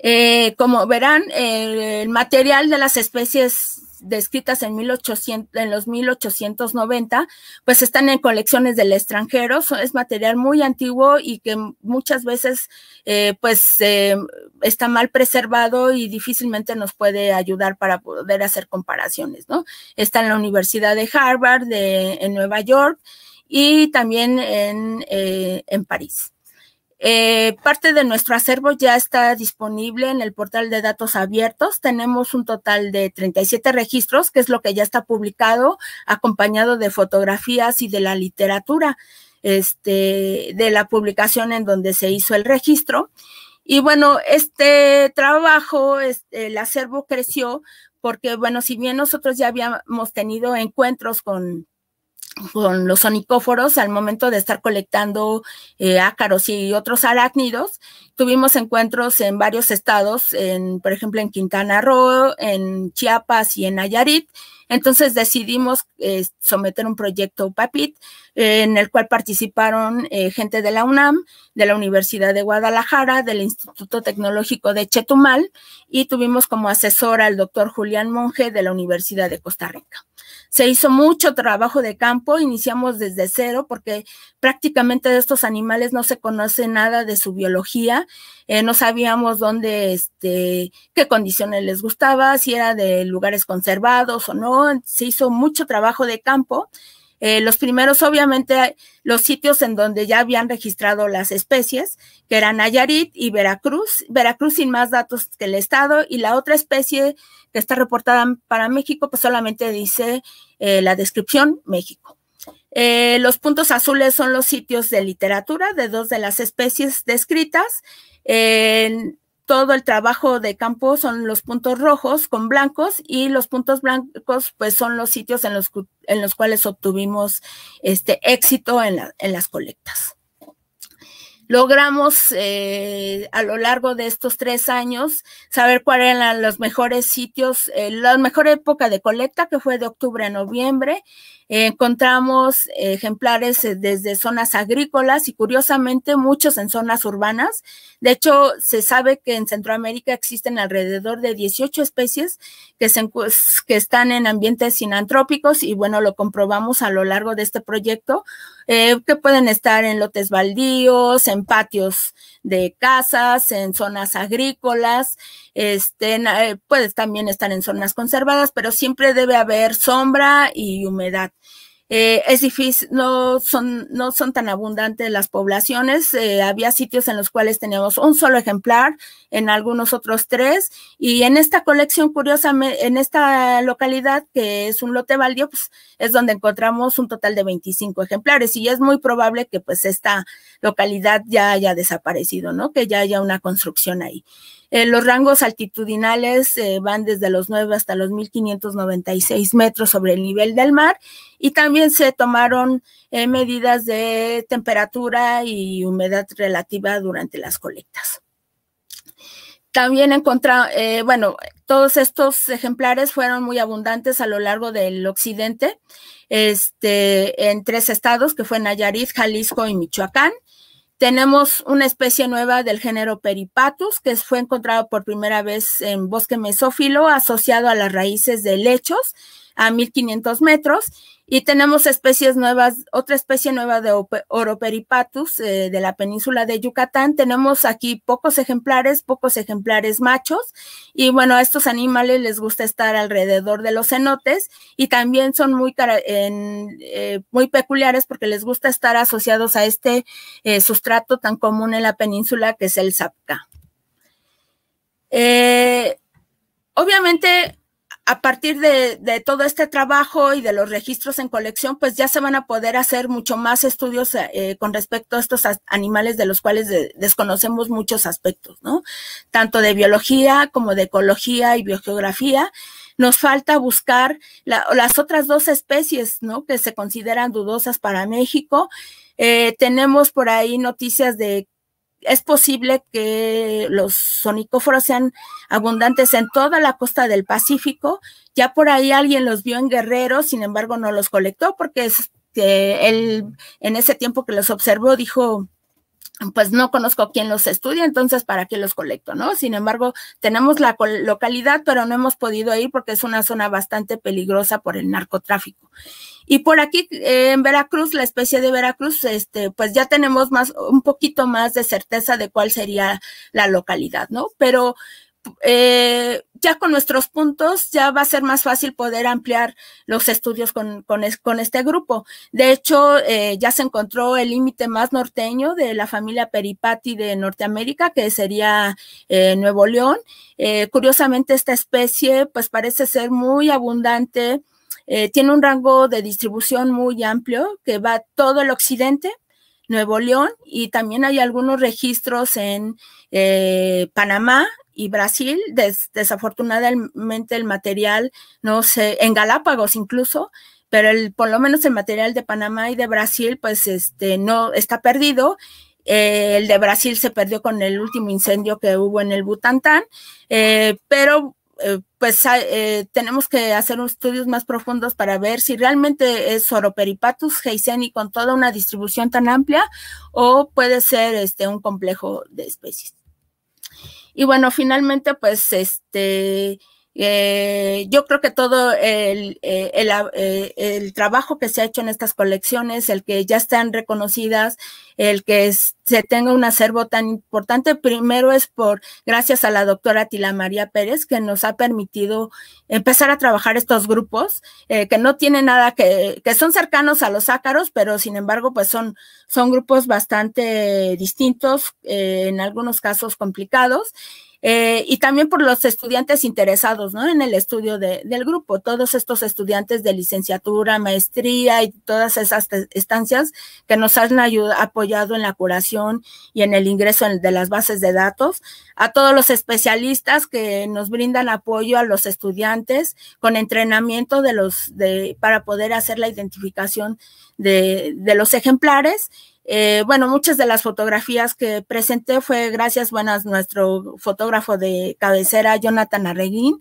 Eh, como verán, el material de las especies descritas en, 1800, en los 1890, pues están en colecciones del extranjero, es material muy antiguo y que muchas veces eh, pues eh, está mal preservado y difícilmente nos puede ayudar para poder hacer comparaciones, ¿no? Está en la Universidad de Harvard, de, en Nueva York y también en, eh, en París. Eh, parte de nuestro acervo ya está disponible en el portal de datos abiertos. Tenemos un total de 37 registros, que es lo que ya está publicado, acompañado de fotografías y de la literatura, este, de la publicación en donde se hizo el registro. Y bueno, este trabajo, este, el acervo creció porque, bueno, si bien nosotros ya habíamos tenido encuentros con con los onicóforos al momento de estar colectando eh, ácaros y otros arácnidos. Tuvimos encuentros en varios estados, en, por ejemplo en Quintana Roo, en Chiapas y en Nayarit. Entonces decidimos eh, someter un proyecto PAPIT en el cual participaron eh, gente de la UNAM, de la Universidad de Guadalajara, del Instituto Tecnológico de Chetumal y tuvimos como asesor al doctor Julián Monge de la Universidad de Costa Rica se hizo mucho trabajo de campo, iniciamos desde cero porque prácticamente de estos animales no se conoce nada de su biología, eh, no sabíamos dónde, este, qué condiciones les gustaba, si era de lugares conservados o no, se hizo mucho trabajo de campo. Eh, los primeros, obviamente, los sitios en donde ya habían registrado las especies, que eran Nayarit y Veracruz. Veracruz sin más datos que el Estado, y la otra especie que está reportada para México, pues solamente dice eh, la descripción México. Eh, los puntos azules son los sitios de literatura de dos de las especies descritas. todo el trabajo de campo son los puntos rojos con blancos y los puntos blancos pues son los sitios en los, en los cuales obtuvimos este éxito en, en las colectas logramos eh, a lo largo de estos tres años saber cuáles eran los mejores sitios, eh, la mejor época de colecta, que fue de octubre a noviembre. encontramos ejemplares eh, desde zonas agrícolas y curiosamente muchos en zonas urbanas. De hecho, se sabe que en Centroamérica existen alrededor de 18 especies que, que están en ambientes sinantrópicos y bueno, lo comprobamos a lo largo de este proyecto eh, que pueden estar en lotes baldíos, en patios de casas, en zonas agrícolas, este, eh, puedes también estar en zonas conservadas, pero siempre debe haber sombra y humedad. Eh, es difícil, no son, no son tan abundantes las poblaciones. Eh, había sitios en los cuales teníamos un solo ejemplar, en algunos otros tres, y en esta colección, curiosamente, en esta localidad, que es un lote baldío, pues es donde encontramos un total de 25 ejemplares, y es muy probable que pues esta localidad ya haya desaparecido, ¿no? Que ya haya una construcción ahí. Eh, los rangos altitudinales van desde los 9 hasta los 1596 metros sobre el nivel del mar, y también también se tomaron eh, medidas de temperatura y humedad relativa durante las colectas. También encontraron, eh, bueno, todos estos ejemplares fueron muy abundantes a lo largo del occidente, este, en tres estados, que fue Nayarit, Jalisco y Michoacán. Tenemos una especie nueva del género Peripatus, que fue encontrado por primera vez en bosque mesófilo, asociado a las raíces de lechos, a 1500 metros. Y tenemos especies nuevas, otra especie nueva de Oroperipatus eh, de la península de Yucatán. Tenemos aquí pocos ejemplares, pocos ejemplares machos. Y bueno, a estos animales les gusta estar alrededor de los cenotes y también son muy, eh, muy peculiares porque les gusta estar asociados a este eh, sustrato tan común en la península que es el zapca. obviamente a partir de, todo este trabajo y de los registros en colección, pues ya se van a poder hacer mucho más estudios eh, con respecto a estos animales de los cuales desconocemos muchos aspectos, ¿no? Tanto de biología como de ecología y biogeografía. Nos falta buscar las otras dos especies, ¿no? Que se consideran dudosas para México. Eh, tenemos por ahí noticias de es posible que los sonicóforos sean abundantes en toda la costa del Pacífico. Ya por ahí alguien los vio en Guerrero, sin embargo no los colectó porque este, él en ese tiempo que los observó dijo, pues no conozco quién los estudia, entonces para qué los colecto, ¿no? Sin embargo, tenemos la localidad, pero no hemos podido ir porque es una zona bastante peligrosa por el narcotráfico. Y por aquí eh, en Veracruz, la especie de Veracruz, este, pues ya tenemos más, un poquito más de certeza de cuál sería la localidad, ¿no? Pero eh, ya con nuestros puntos ya va a ser más fácil poder ampliar los estudios con, con, este grupo. De hecho, eh, ya se encontró el límite más norteño de la familia Peripati de Norteamérica, que sería eh, Nuevo León. Eh, curiosamente, esta especie pues parece ser muy abundante. tiene un rango de distribución muy amplio que va todo el occidente, Nuevo León y también hay algunos registros en Panamá, y Brasil. desafortunadamente el material, no sé, en Galápagos incluso, pero el, por lo menos el material de Panamá y de Brasil, pues este, no está perdido. Eh, el de Brasil se perdió con el último incendio que hubo en el Butantán, eh, pero eh, pues tenemos que hacer estudios más profundos para ver si realmente es Soroperipatus heiseni con toda una distribución tan amplia o puede ser este, un complejo de especies. Y bueno, finalmente, pues, este, eh, yo creo que todo eh, ah, eh, el, trabajo que se ha hecho en estas colecciones, el que ya están reconocidas, el que se tenga un acervo tan importante, primero es por gracias a la doctora Tila María Pérez, que nos ha permitido empezar a trabajar estos grupos, que no tienen nada que, que son cercanos a los ácaros, pero sin embargo, pues son, son grupos bastante distintos, en algunos casos complicados. Eh, y también por los estudiantes interesados ¿no? en el estudio del grupo, todos estos estudiantes de licenciatura, maestría y todas esas estancias que nos han apoyado en la curación y en el ingreso de las bases de datos, a todos los especialistas que nos brindan apoyo a los estudiantes con entrenamiento de los de, para poder hacer la identificación de, de los ejemplares eh, bueno, muchas de las fotografías que presenté fue gracias, buenas a nuestro fotógrafo de cabecera, Jonathan Arreguín,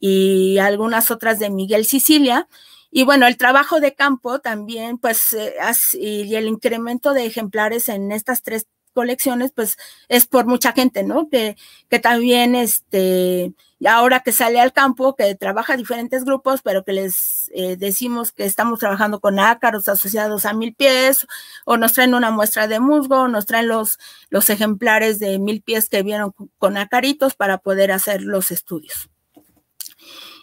y algunas otras de Miguel Sicilia. Y bueno, el trabajo de campo también, pues, eh, y el incremento de ejemplares en estas tres colecciones, pues es por mucha gente, ¿no? Que, que también, este, ahora que sale al campo, que trabaja diferentes grupos, pero que les eh, decimos que estamos trabajando con ácaros asociados a mil pies, o nos traen una muestra de musgo, nos traen los, los ejemplares de mil pies que vieron con acaritos para poder hacer los estudios.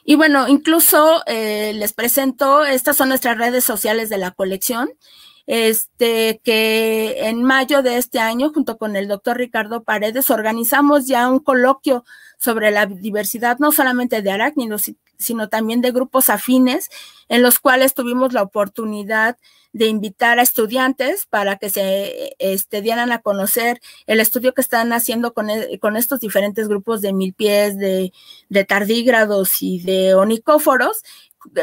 Y bueno, incluso eh, les presento, estas son nuestras redes sociales de la colección este, que en mayo de este año, junto con el doctor Ricardo Paredes, organizamos ya un coloquio sobre la diversidad, no solamente de arácnidos, sino también de grupos afines, en los cuales tuvimos la oportunidad de invitar a estudiantes para que se este, dieran a conocer el estudio que están haciendo e, con, estos diferentes grupos de mil pies, de, de tardígrados y de onicóforos,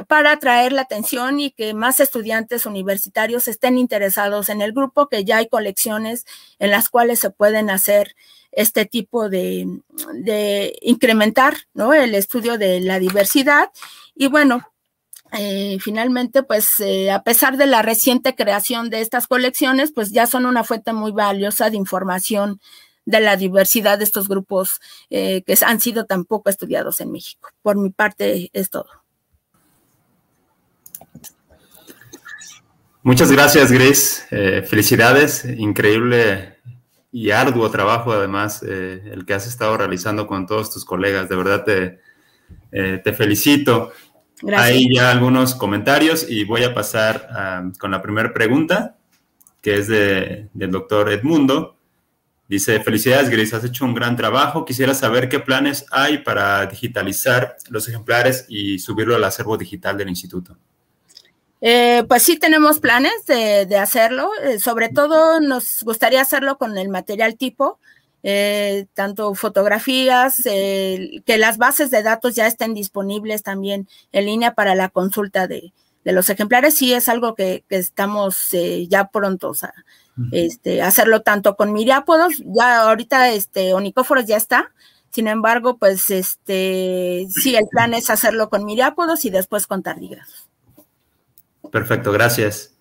para atraer la atención y que más estudiantes universitarios estén interesados en el grupo, que ya hay colecciones en las cuales se pueden hacer este tipo de, de incrementar ¿no? el estudio de la diversidad. Y bueno, eh, finalmente, pues eh, a pesar de la reciente creación de estas colecciones, pues ya son una fuente muy valiosa de información de la diversidad de estos grupos eh, que han sido tan poco estudiados en México. Por mi parte, es todo. Muchas gracias, Gris. Eh, felicidades, increíble y arduo trabajo, además, eh, el que has estado realizando con todos tus colegas. De verdad te, eh, felicito. Gracias. Hay ya algunos comentarios y voy a pasar con la primera pregunta, que es de, del doctor Edmundo. Dice, felicidades, Gris, has hecho un gran trabajo. Quisiera saber qué planes hay para digitalizar los ejemplares y subirlo al acervo digital del instituto. Eh, pues sí tenemos planes de, hacerlo, eh, sobre todo nos gustaría hacerlo con el material tipo, eh, tanto fotografías, que las bases de datos ya estén disponibles también en línea para la consulta de, los ejemplares, sí es algo que, estamos ya prontos a este, hacerlo tanto con miriápodos, ya ahorita este, onicóforos ya está, sin embargo, pues este, sí, el plan es hacerlo con miriápodos y después con tardígrados. Perfecto, gracias.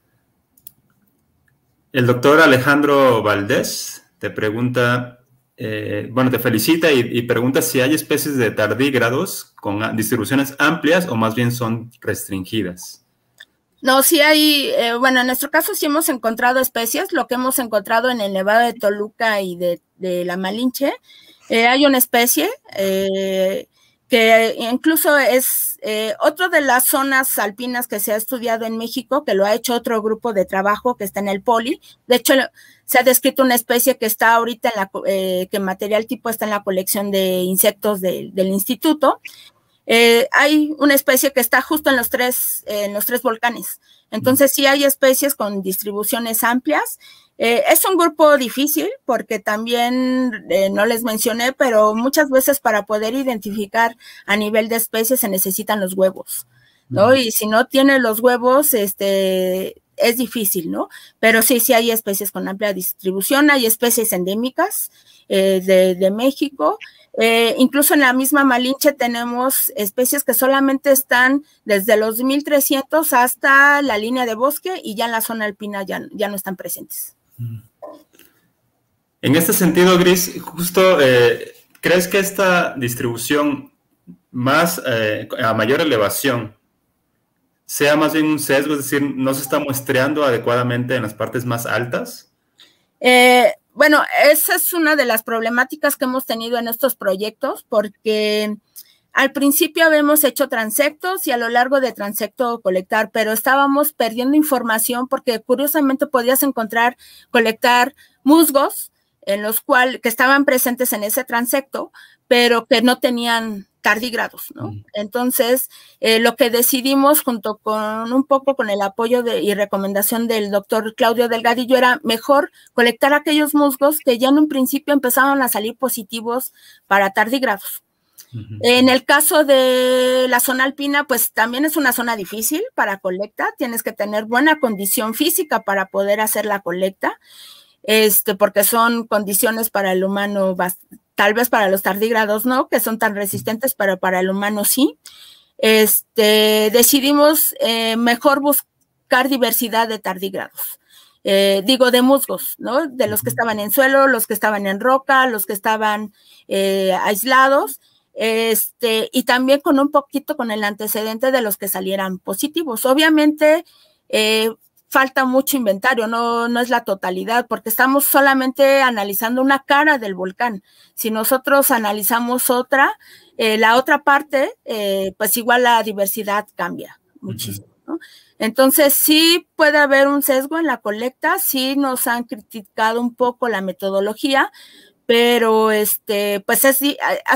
El doctor Alejandro Valdés te pregunta, eh, bueno, te felicita y, pregunta si hay especies de tardígrados con distribuciones amplias o más bien son restringidas. No, sí hay, eh, bueno, en nuestro caso sí hemos encontrado especies, lo que hemos encontrado en el Nevado de Toluca y de, la Malinche. Eh, hay una especie, eh, que incluso es eh, otro de las zonas alpinas que se ha estudiado en México, que lo ha hecho otro grupo de trabajo que está en el poli. De hecho, se ha descrito una especie que está ahorita en la, eh, que material tipo está en la colección de insectos del instituto. Eh, hay una especie que está justo en los tres, en los tres volcanes. Entonces sí hay especies con distribuciones amplias eh, es un grupo difícil porque también eh, no les mencioné, pero muchas veces para poder identificar a nivel de especies se necesitan los huevos, ¿no? Y si no tiene los huevos, este, es difícil, ¿no? Pero sí, sí hay especies con amplia distribución, hay especies endémicas eh, de, México. incluso en la misma Malinche tenemos especies que solamente están desde los 1300 hasta la línea de bosque y ya en la zona alpina ya no están presentes. En este sentido, Gris, justo, eh, ¿crees que esta distribución más eh, a mayor elevación sea más bien un sesgo, es decir, no se está muestreando adecuadamente en las partes más altas? Eh, bueno, esa es una de las problemáticas que hemos tenido en estos proyectos porque al principio habíamos hecho transectos y a lo largo de transecto colectar, pero estábamos perdiendo información porque curiosamente podías encontrar colectar musgos en los cuales que estaban presentes en ese transecto, pero que no tenían tardígrados, ¿no? Mm. Entonces, eh, lo que decidimos junto con un poco con el apoyo y recomendación del doctor Claudio Delgadillo era mejor colectar aquellos musgos que ya en un principio empezaban a salir positivos para tardígrados. En el caso de la zona alpina, pues también es una zona difícil para colecta, tienes que tener buena condición física para poder hacer la colecta, este, porque son condiciones para el humano, tal vez para los tardígrados no, que son tan resistentes, pero para el humano sí. Este, decidimos eh, mejor buscar diversidad de tardígrados. Eh, digo, de musgos, ¿no? De los que estaban en suelo, los que estaban en roca, los que estaban eh, aislados este, y también con un poquito con el antecedente de los que salieran positivos. Obviamente, eh, falta mucho inventario, no, no es la totalidad, porque estamos solamente analizando una cara del volcán. Si nosotros analizamos otra, eh, la otra parte, eh, pues igual la diversidad cambia muchísimo. Entonces, sí puede haber un sesgo en la colecta, sí nos han criticado un poco la metodología, pero este, pues ha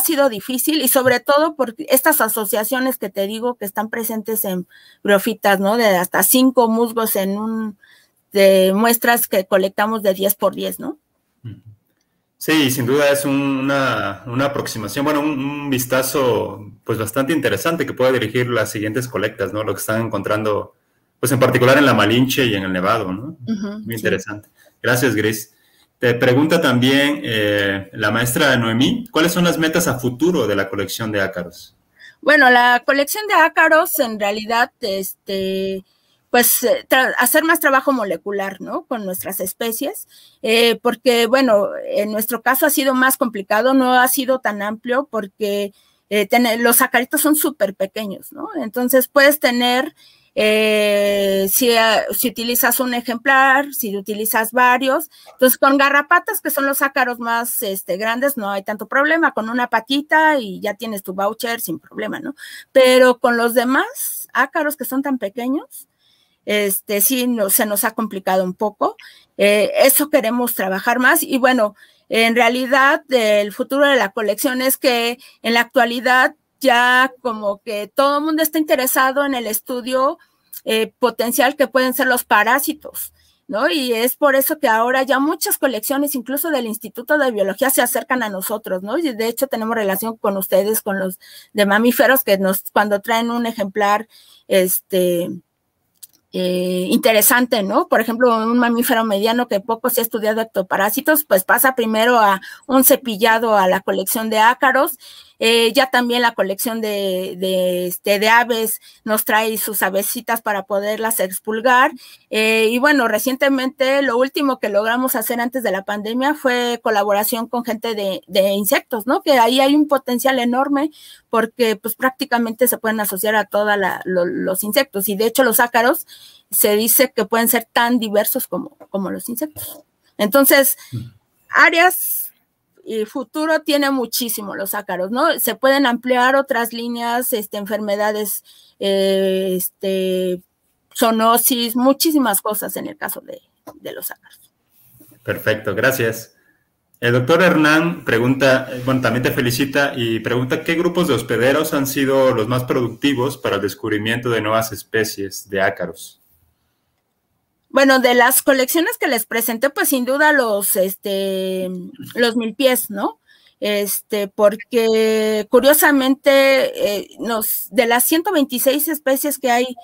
sido difícil y sobre todo por estas asociaciones que te digo que están presentes en brofitas ¿no? De hasta cinco musgos en un, de muestras que colectamos de 10 por 10, ¿no? Sí, sin duda es una, aproximación, bueno, un, vistazo pues bastante interesante que pueda dirigir las siguientes colectas, ¿no? Lo que están encontrando, pues en particular en la Malinche y en el Nevado, ¿no? Muy interesante. Gracias, Gris. Te pregunta también eh, la maestra Noemí, ¿cuáles son las metas a futuro de la colección de ácaros? Bueno, la colección de ácaros en realidad, este, pues eh, hacer más trabajo molecular, ¿no? Con nuestras especies, eh, porque, bueno, en nuestro caso ha sido más complicado, no ha sido tan amplio porque los acaritos son súper pequeños, ¿no? Entonces puedes tener eh, eh, si, utilizas un ejemplar, si utilizas varios. Entonces, pues con garrapatas, que son los ácaros más este, grandes, no hay tanto problema. Con una patita y ya tienes tu voucher sin problema, ¿no? Pero con los demás ácaros que son tan pequeños, este, sí se nos ha complicado un poco. Eh, eso queremos trabajar más y bueno, en realidad el futuro de la colección es que en la actualidad ya como que todo el mundo está interesado en el estudio eh, potencial que pueden ser los parásitos. ¿No? Y es por eso que ahora ya muchas colecciones, incluso del Instituto de Biología, se acercan a nosotros, ¿no? Y de hecho tenemos relación con ustedes, con los de mamíferos, que nos, cuando traen un ejemplar, este, eh, interesante, ¿no? Por ejemplo, un mamífero mediano que poco se ha estudiado ectoparásitos, pues pasa primero a un cepillado a la colección de ácaros eh, ya también la colección de, de, este, aves nos trae sus avecitas para poderlas expulgar. Eh, y bueno, recientemente lo último que logramos hacer antes de la pandemia fue colaboración con gente de, insectos, ¿no? Que ahí hay un potencial enorme porque pues prácticamente se pueden asociar a todos los insectos. Y de hecho los ácaros se dice que pueden ser tan diversos como, como los insectos. Entonces, mm. áreas y futuro tiene muchísimo los ácaros, ¿no? Se pueden ampliar otras líneas, este, enfermedades, eh, este, zoonosis, muchísimas cosas en el caso de, de los ácaros. Perfecto, gracias. El doctor Hernán pregunta, bueno, también te felicita y pregunta qué grupos de hospederos han sido los más productivos para el descubrimiento de nuevas especies de ácaros. Bueno, de las colecciones que les presenté, pues sin duda los, este, los mil pies, ¿no? Este, porque curiosamente, eh, nos, de las 126 especies que hay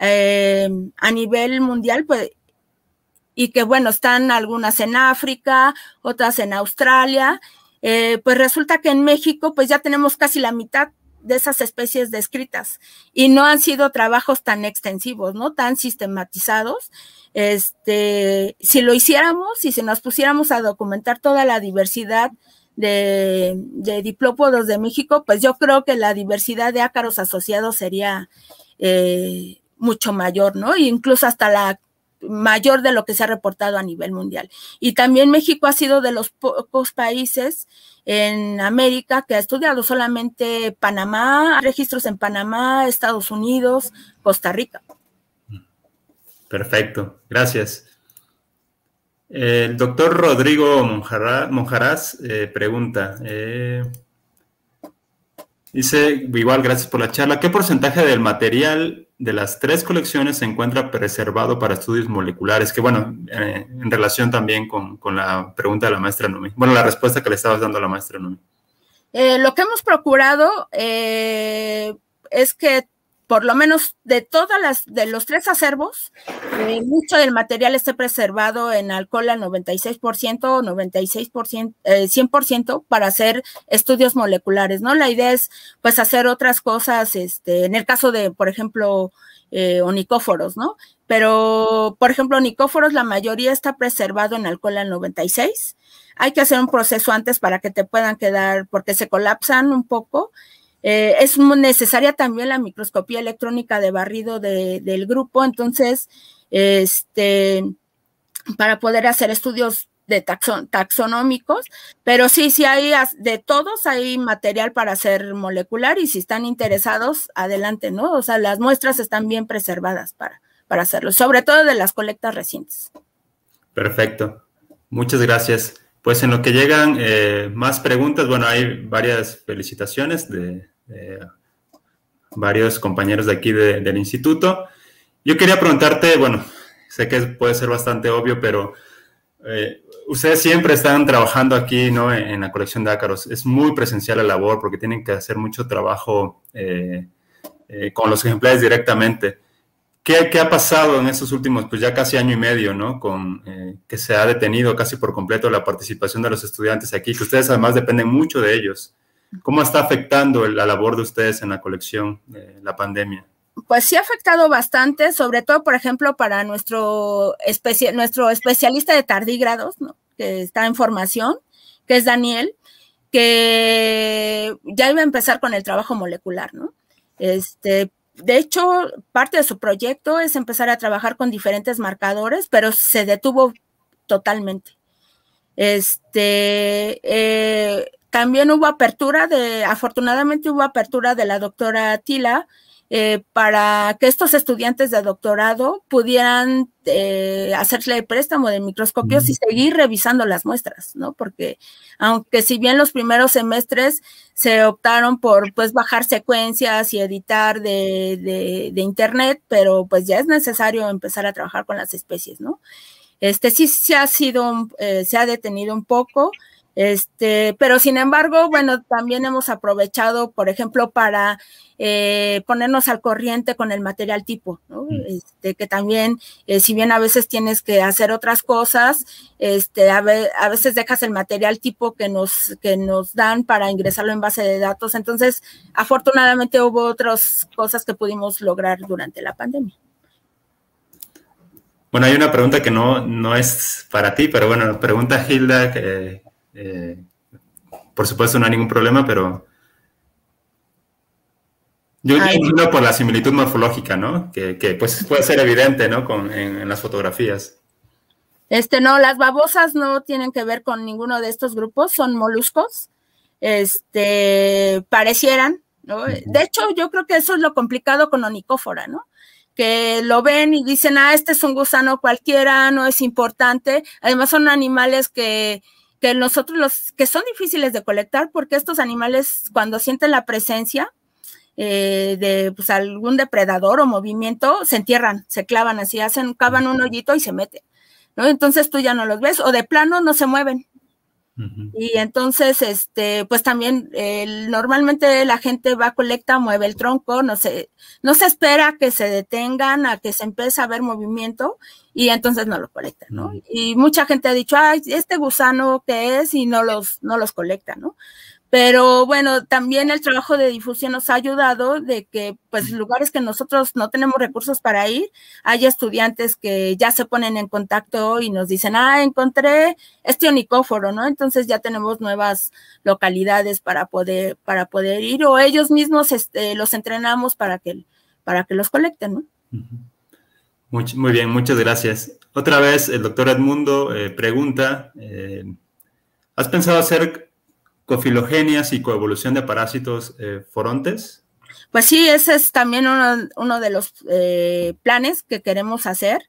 eh, a nivel mundial, pues, y que bueno, están algunas en África, otras en Australia, eh, pues resulta que en México, pues ya tenemos casi la mitad, de esas especies descritas y no han sido trabajos tan extensivos, ¿no? Tan sistematizados. Este, si lo hiciéramos y si nos pusiéramos a documentar toda la diversidad de, diplópodos de México, pues yo creo que la diversidad de ácaros asociados sería eh, mucho mayor, ¿no? incluso hasta la mayor de lo que se ha reportado a nivel mundial. Y también México ha sido de los pocos países en América que ha estudiado solamente Panamá, registros en Panamá, Estados Unidos, Costa Rica. Perfecto, gracias. El doctor Rodrigo Monjarás Monjaraz eh, pregunta, eh, dice, igual, gracias por la charla, ¿qué porcentaje del material de las tres colecciones se encuentra preservado para estudios moleculares, que bueno, eh, en relación también con, la pregunta de la maestra Numi, bueno, la respuesta que le estabas dando a la maestra Nomi. Eh, lo que hemos procurado eh, es que por lo menos de todas las, de los tres acervos, eh, mucho del material esté preservado en alcohol al 96%, 96%, 100% para hacer estudios moleculares, ¿no? La idea es, pues, hacer otras cosas, este, en el caso de, por ejemplo, eh, onicóforos, ¿no? Pero, por ejemplo, onicóforos, la mayoría está preservado en alcohol al 96%. Hay que hacer un proceso antes para que te puedan quedar, porque se colapsan un poco eh, es necesaria también la microscopía electrónica de barrido de, del grupo, entonces, este, para poder hacer estudios de taxonómicos, pero sí, sí hay de todos, hay material para hacer molecular y si están interesados, adelante, ¿no? O sea, las muestras están bien preservadas para hacerlo, sobre todo de las colectas recientes. Perfecto. Muchas gracias. Pues en lo que llegan eh, más preguntas, bueno, hay varias felicitaciones de, varios compañeros de aquí del instituto. Yo quería preguntarte, bueno, sé que puede ser bastante obvio, pero eh, ustedes siempre están trabajando aquí, ¿no? En, la colección de ácaros. Es muy presencial la labor porque tienen que hacer mucho trabajo eh, con los ejemplares directamente. ¿Qué, ha pasado en estos últimos, pues ya casi año y medio, ¿no? Con eh, que se ha detenido casi por completo la participación de los estudiantes aquí, que ustedes además dependen mucho de ellos. ¿Cómo está afectando la labor de ustedes en la colección la pandemia? Pues sí ha afectado bastante, sobre todo, por ejemplo, para nuestro, nuestro especialista de tardígrados, ¿no? que está en formación, que es Daniel, que ya iba a empezar con el trabajo molecular, ¿no? Este, de hecho, parte de su proyecto es empezar a trabajar con diferentes marcadores, pero se detuvo totalmente. Este, eh, también hubo apertura de, afortunadamente hubo apertura de la doctora Tila, eh, para que estos estudiantes de doctorado pudieran eh, hacerle préstamo de microscopios y seguir revisando las muestras, ¿no? Porque aunque si bien los primeros semestres se optaron por pues bajar secuencias y editar de, de, internet, pero pues ya es necesario empezar a trabajar con las especies, ¿no? Este sí se ha sido, eh, se ha detenido un poco, este, pero sin embargo, bueno, también hemos aprovechado, por ejemplo, para eh, ponernos al corriente con el material tipo, ¿no? Mm. este, que también, eh, si bien a veces tienes que hacer otras cosas, este, a, a, veces dejas el material tipo que nos, que nos dan para ingresarlo en base de datos. Entonces, afortunadamente hubo otras cosas que pudimos lograr durante la pandemia. Bueno, hay una pregunta que no, no es para ti, pero bueno, pregunta Hilda que eh, por supuesto, no hay ningún problema, pero yo digo por la similitud morfológica, ¿no? Que, pues puede ser evidente, ¿no? Con, en, las fotografías. Este, no, las babosas no tienen que ver con ninguno de estos grupos, son moluscos. Este, parecieran, ¿no? De hecho, yo creo que eso es lo complicado con onicófora, ¿no? Que lo ven y dicen, ah, este es un gusano cualquiera, no es importante. Además, son animales que que nosotros los que son difíciles de colectar porque estos animales cuando sienten la presencia eh, de pues, algún depredador o movimiento se entierran, se clavan así, hacen cavan un hoyito y se meten, ¿no? Entonces tú ya no los ves o de plano no se mueven, y entonces, este, pues también normalmente la gente va, colecta, mueve el tronco, no se, no se espera que se detengan, a que se empiece a ver movimiento y entonces no lo colectan, ¿no? Y mucha gente ha dicho, ay, este gusano que es y no los, no los colecta, ¿no? Pero bueno, también el trabajo de difusión nos ha ayudado de que, pues, lugares que nosotros no tenemos recursos para ir, hay estudiantes que ya se ponen en contacto y nos dicen, ah, encontré este onicóforo, ¿no? Entonces ya tenemos nuevas localidades para poder, para poder ir, o ellos mismos este, los entrenamos para que, para que los colecten, ¿no? muy, bien, muchas gracias. Otra vez, el doctor Edmundo eh, pregunta, eh, ¿has pensado hacer cofilogenias y coevolución de parásitos eh, forontes? Pues sí, ese es también uno, de los eh, planes que queremos hacer.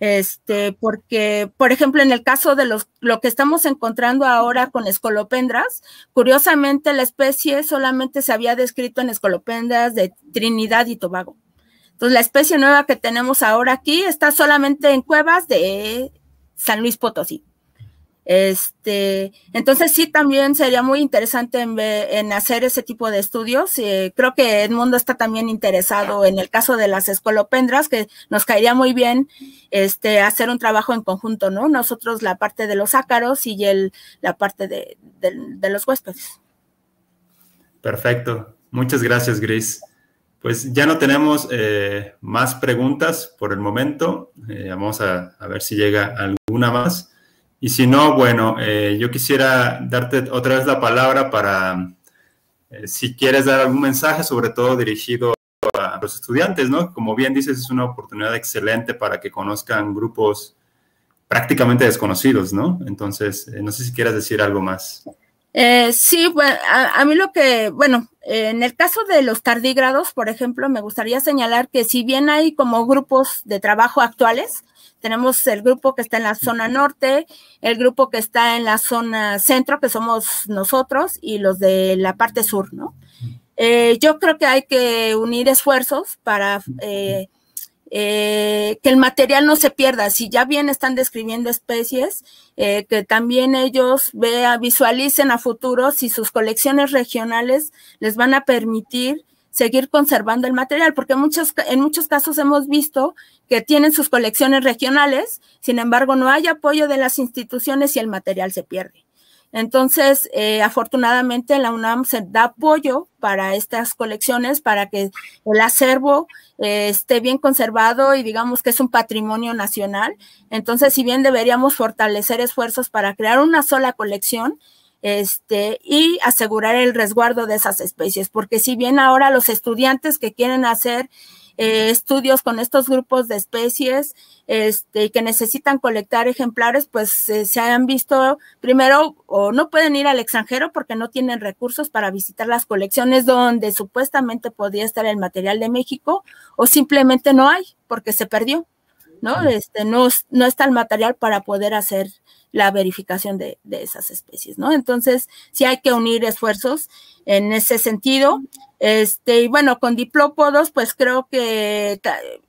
Este, porque, por ejemplo, en el caso de los, lo que estamos encontrando ahora con escolopendras, curiosamente la especie solamente se había descrito en escolopendras de Trinidad y Tobago. Entonces, la especie nueva que tenemos ahora aquí está solamente en cuevas de San Luis Potosí. Este, entonces sí, también sería muy interesante en, hacer ese tipo de estudios. Eh, creo que Edmundo está también interesado en el caso de las escolopendras, que nos caería muy bien este, hacer un trabajo en conjunto, ¿no? Nosotros la parte de los ácaros y el, la parte de, los huéspedes. Perfecto. Muchas gracias, Gris. Pues ya no tenemos eh, más preguntas por el momento. Eh, vamos a ver si llega alguna más. Y si no, bueno, eh, yo quisiera darte otra vez la palabra para, eh, si quieres dar algún mensaje, sobre todo dirigido a los estudiantes, ¿no? Como bien dices, es una oportunidad excelente para que conozcan grupos prácticamente desconocidos, ¿no? Entonces, eh, no sé si quieras decir algo más. Eh, sí, bueno, pues, a, mí lo que, bueno, eh, en el caso de los tardígrados, por ejemplo, me gustaría señalar que si bien hay como grupos de trabajo actuales, tenemos el grupo que está en la zona norte, el grupo que está en la zona centro, que somos nosotros, y los de la parte sur, ¿no? Eh, yo creo que hay que unir esfuerzos para eh, eh, que el material no se pierda. Si ya bien están describiendo especies, eh, que también ellos vea, visualicen a futuro si sus colecciones regionales les van a permitir seguir conservando el material, porque muchos, en muchos casos hemos visto que tienen sus colecciones regionales, sin embargo no hay apoyo de las instituciones y el material se pierde. Entonces, eh, afortunadamente la UNAM se da apoyo para estas colecciones, para que el acervo eh, esté bien conservado y digamos que es un patrimonio nacional. Entonces, si bien deberíamos fortalecer esfuerzos para crear una sola colección, este, y asegurar el resguardo de esas especies, porque si bien ahora los estudiantes que quieren hacer eh, estudios con estos grupos de especies este, que necesitan colectar ejemplares, pues eh, se han visto primero o no pueden ir al extranjero porque no tienen recursos para visitar las colecciones donde supuestamente podría estar el material de México o simplemente no hay porque se perdió, ¿no? Este, no, no está el material para poder hacer la verificación de, de esas especies, ¿no? Entonces, sí hay que unir esfuerzos en ese sentido. Este, y bueno, con diplópodos, pues creo que,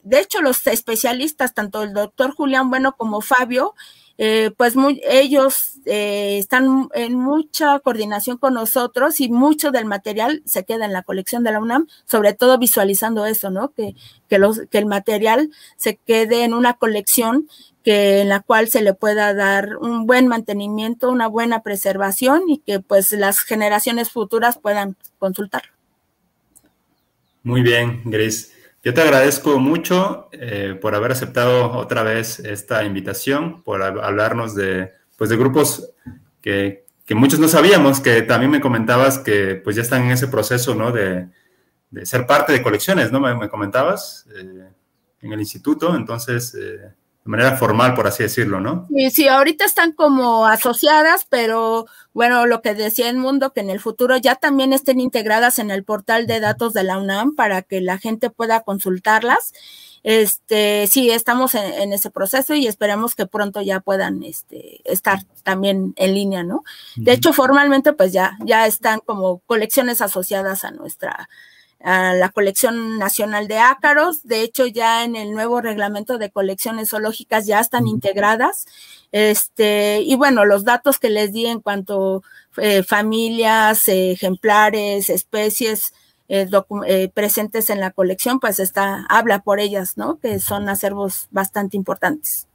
de hecho, los especialistas, tanto el doctor Julián Bueno como Fabio, eh, pues ellos eh, están en mucha coordinación con nosotros y mucho del material se queda en la colección de la UNAM, sobre todo visualizando eso, ¿no? Que, los, que el material se quede en una colección que, en la cual se le pueda dar un buen mantenimiento, una buena preservación y que pues las generaciones futuras puedan consultarlo. Muy bien, Grace. Yo te agradezco mucho eh, por haber aceptado otra vez esta invitación, por hablarnos de, pues, de grupos que, muchos no sabíamos, que también me comentabas que pues ya están en ese proceso, ¿no? De, ser parte de colecciones, ¿no? Me, comentabas eh, en el instituto, entonces... Eh, de manera formal, por así decirlo, ¿no? Sí, sí, ahorita están como asociadas, pero bueno, lo que decía el mundo, que en el futuro ya también estén integradas en el portal de datos de la UNAM para que la gente pueda consultarlas. Este, sí, estamos en, ese proceso y esperamos que pronto ya puedan este, estar también en línea, ¿no? De hecho, formalmente, pues ya, ya están como colecciones asociadas a nuestra, a la colección nacional de ácaros. De hecho, ya en el nuevo reglamento de colecciones zoológicas ya están integradas. Este, y bueno, los datos que les di en cuanto a eh, familias, ejemplares, especies eh, eh, presentes en la colección, pues está, habla por ellas, ¿no? Que son acervos bastante importantes.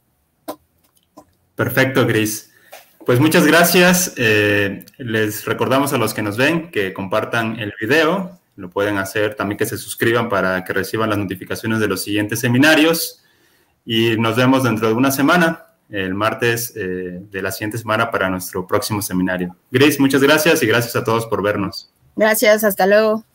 Perfecto, Gris. Pues muchas gracias. les recordamos a los que nos ven que compartan el video, lo pueden hacer, también que se suscriban para que reciban las notificaciones de los siguientes seminarios y nos vemos dentro de una semana, el martes eh, de la siguiente semana para nuestro próximo seminario. Grace, muchas gracias y gracias a todos por vernos. Gracias, hasta luego.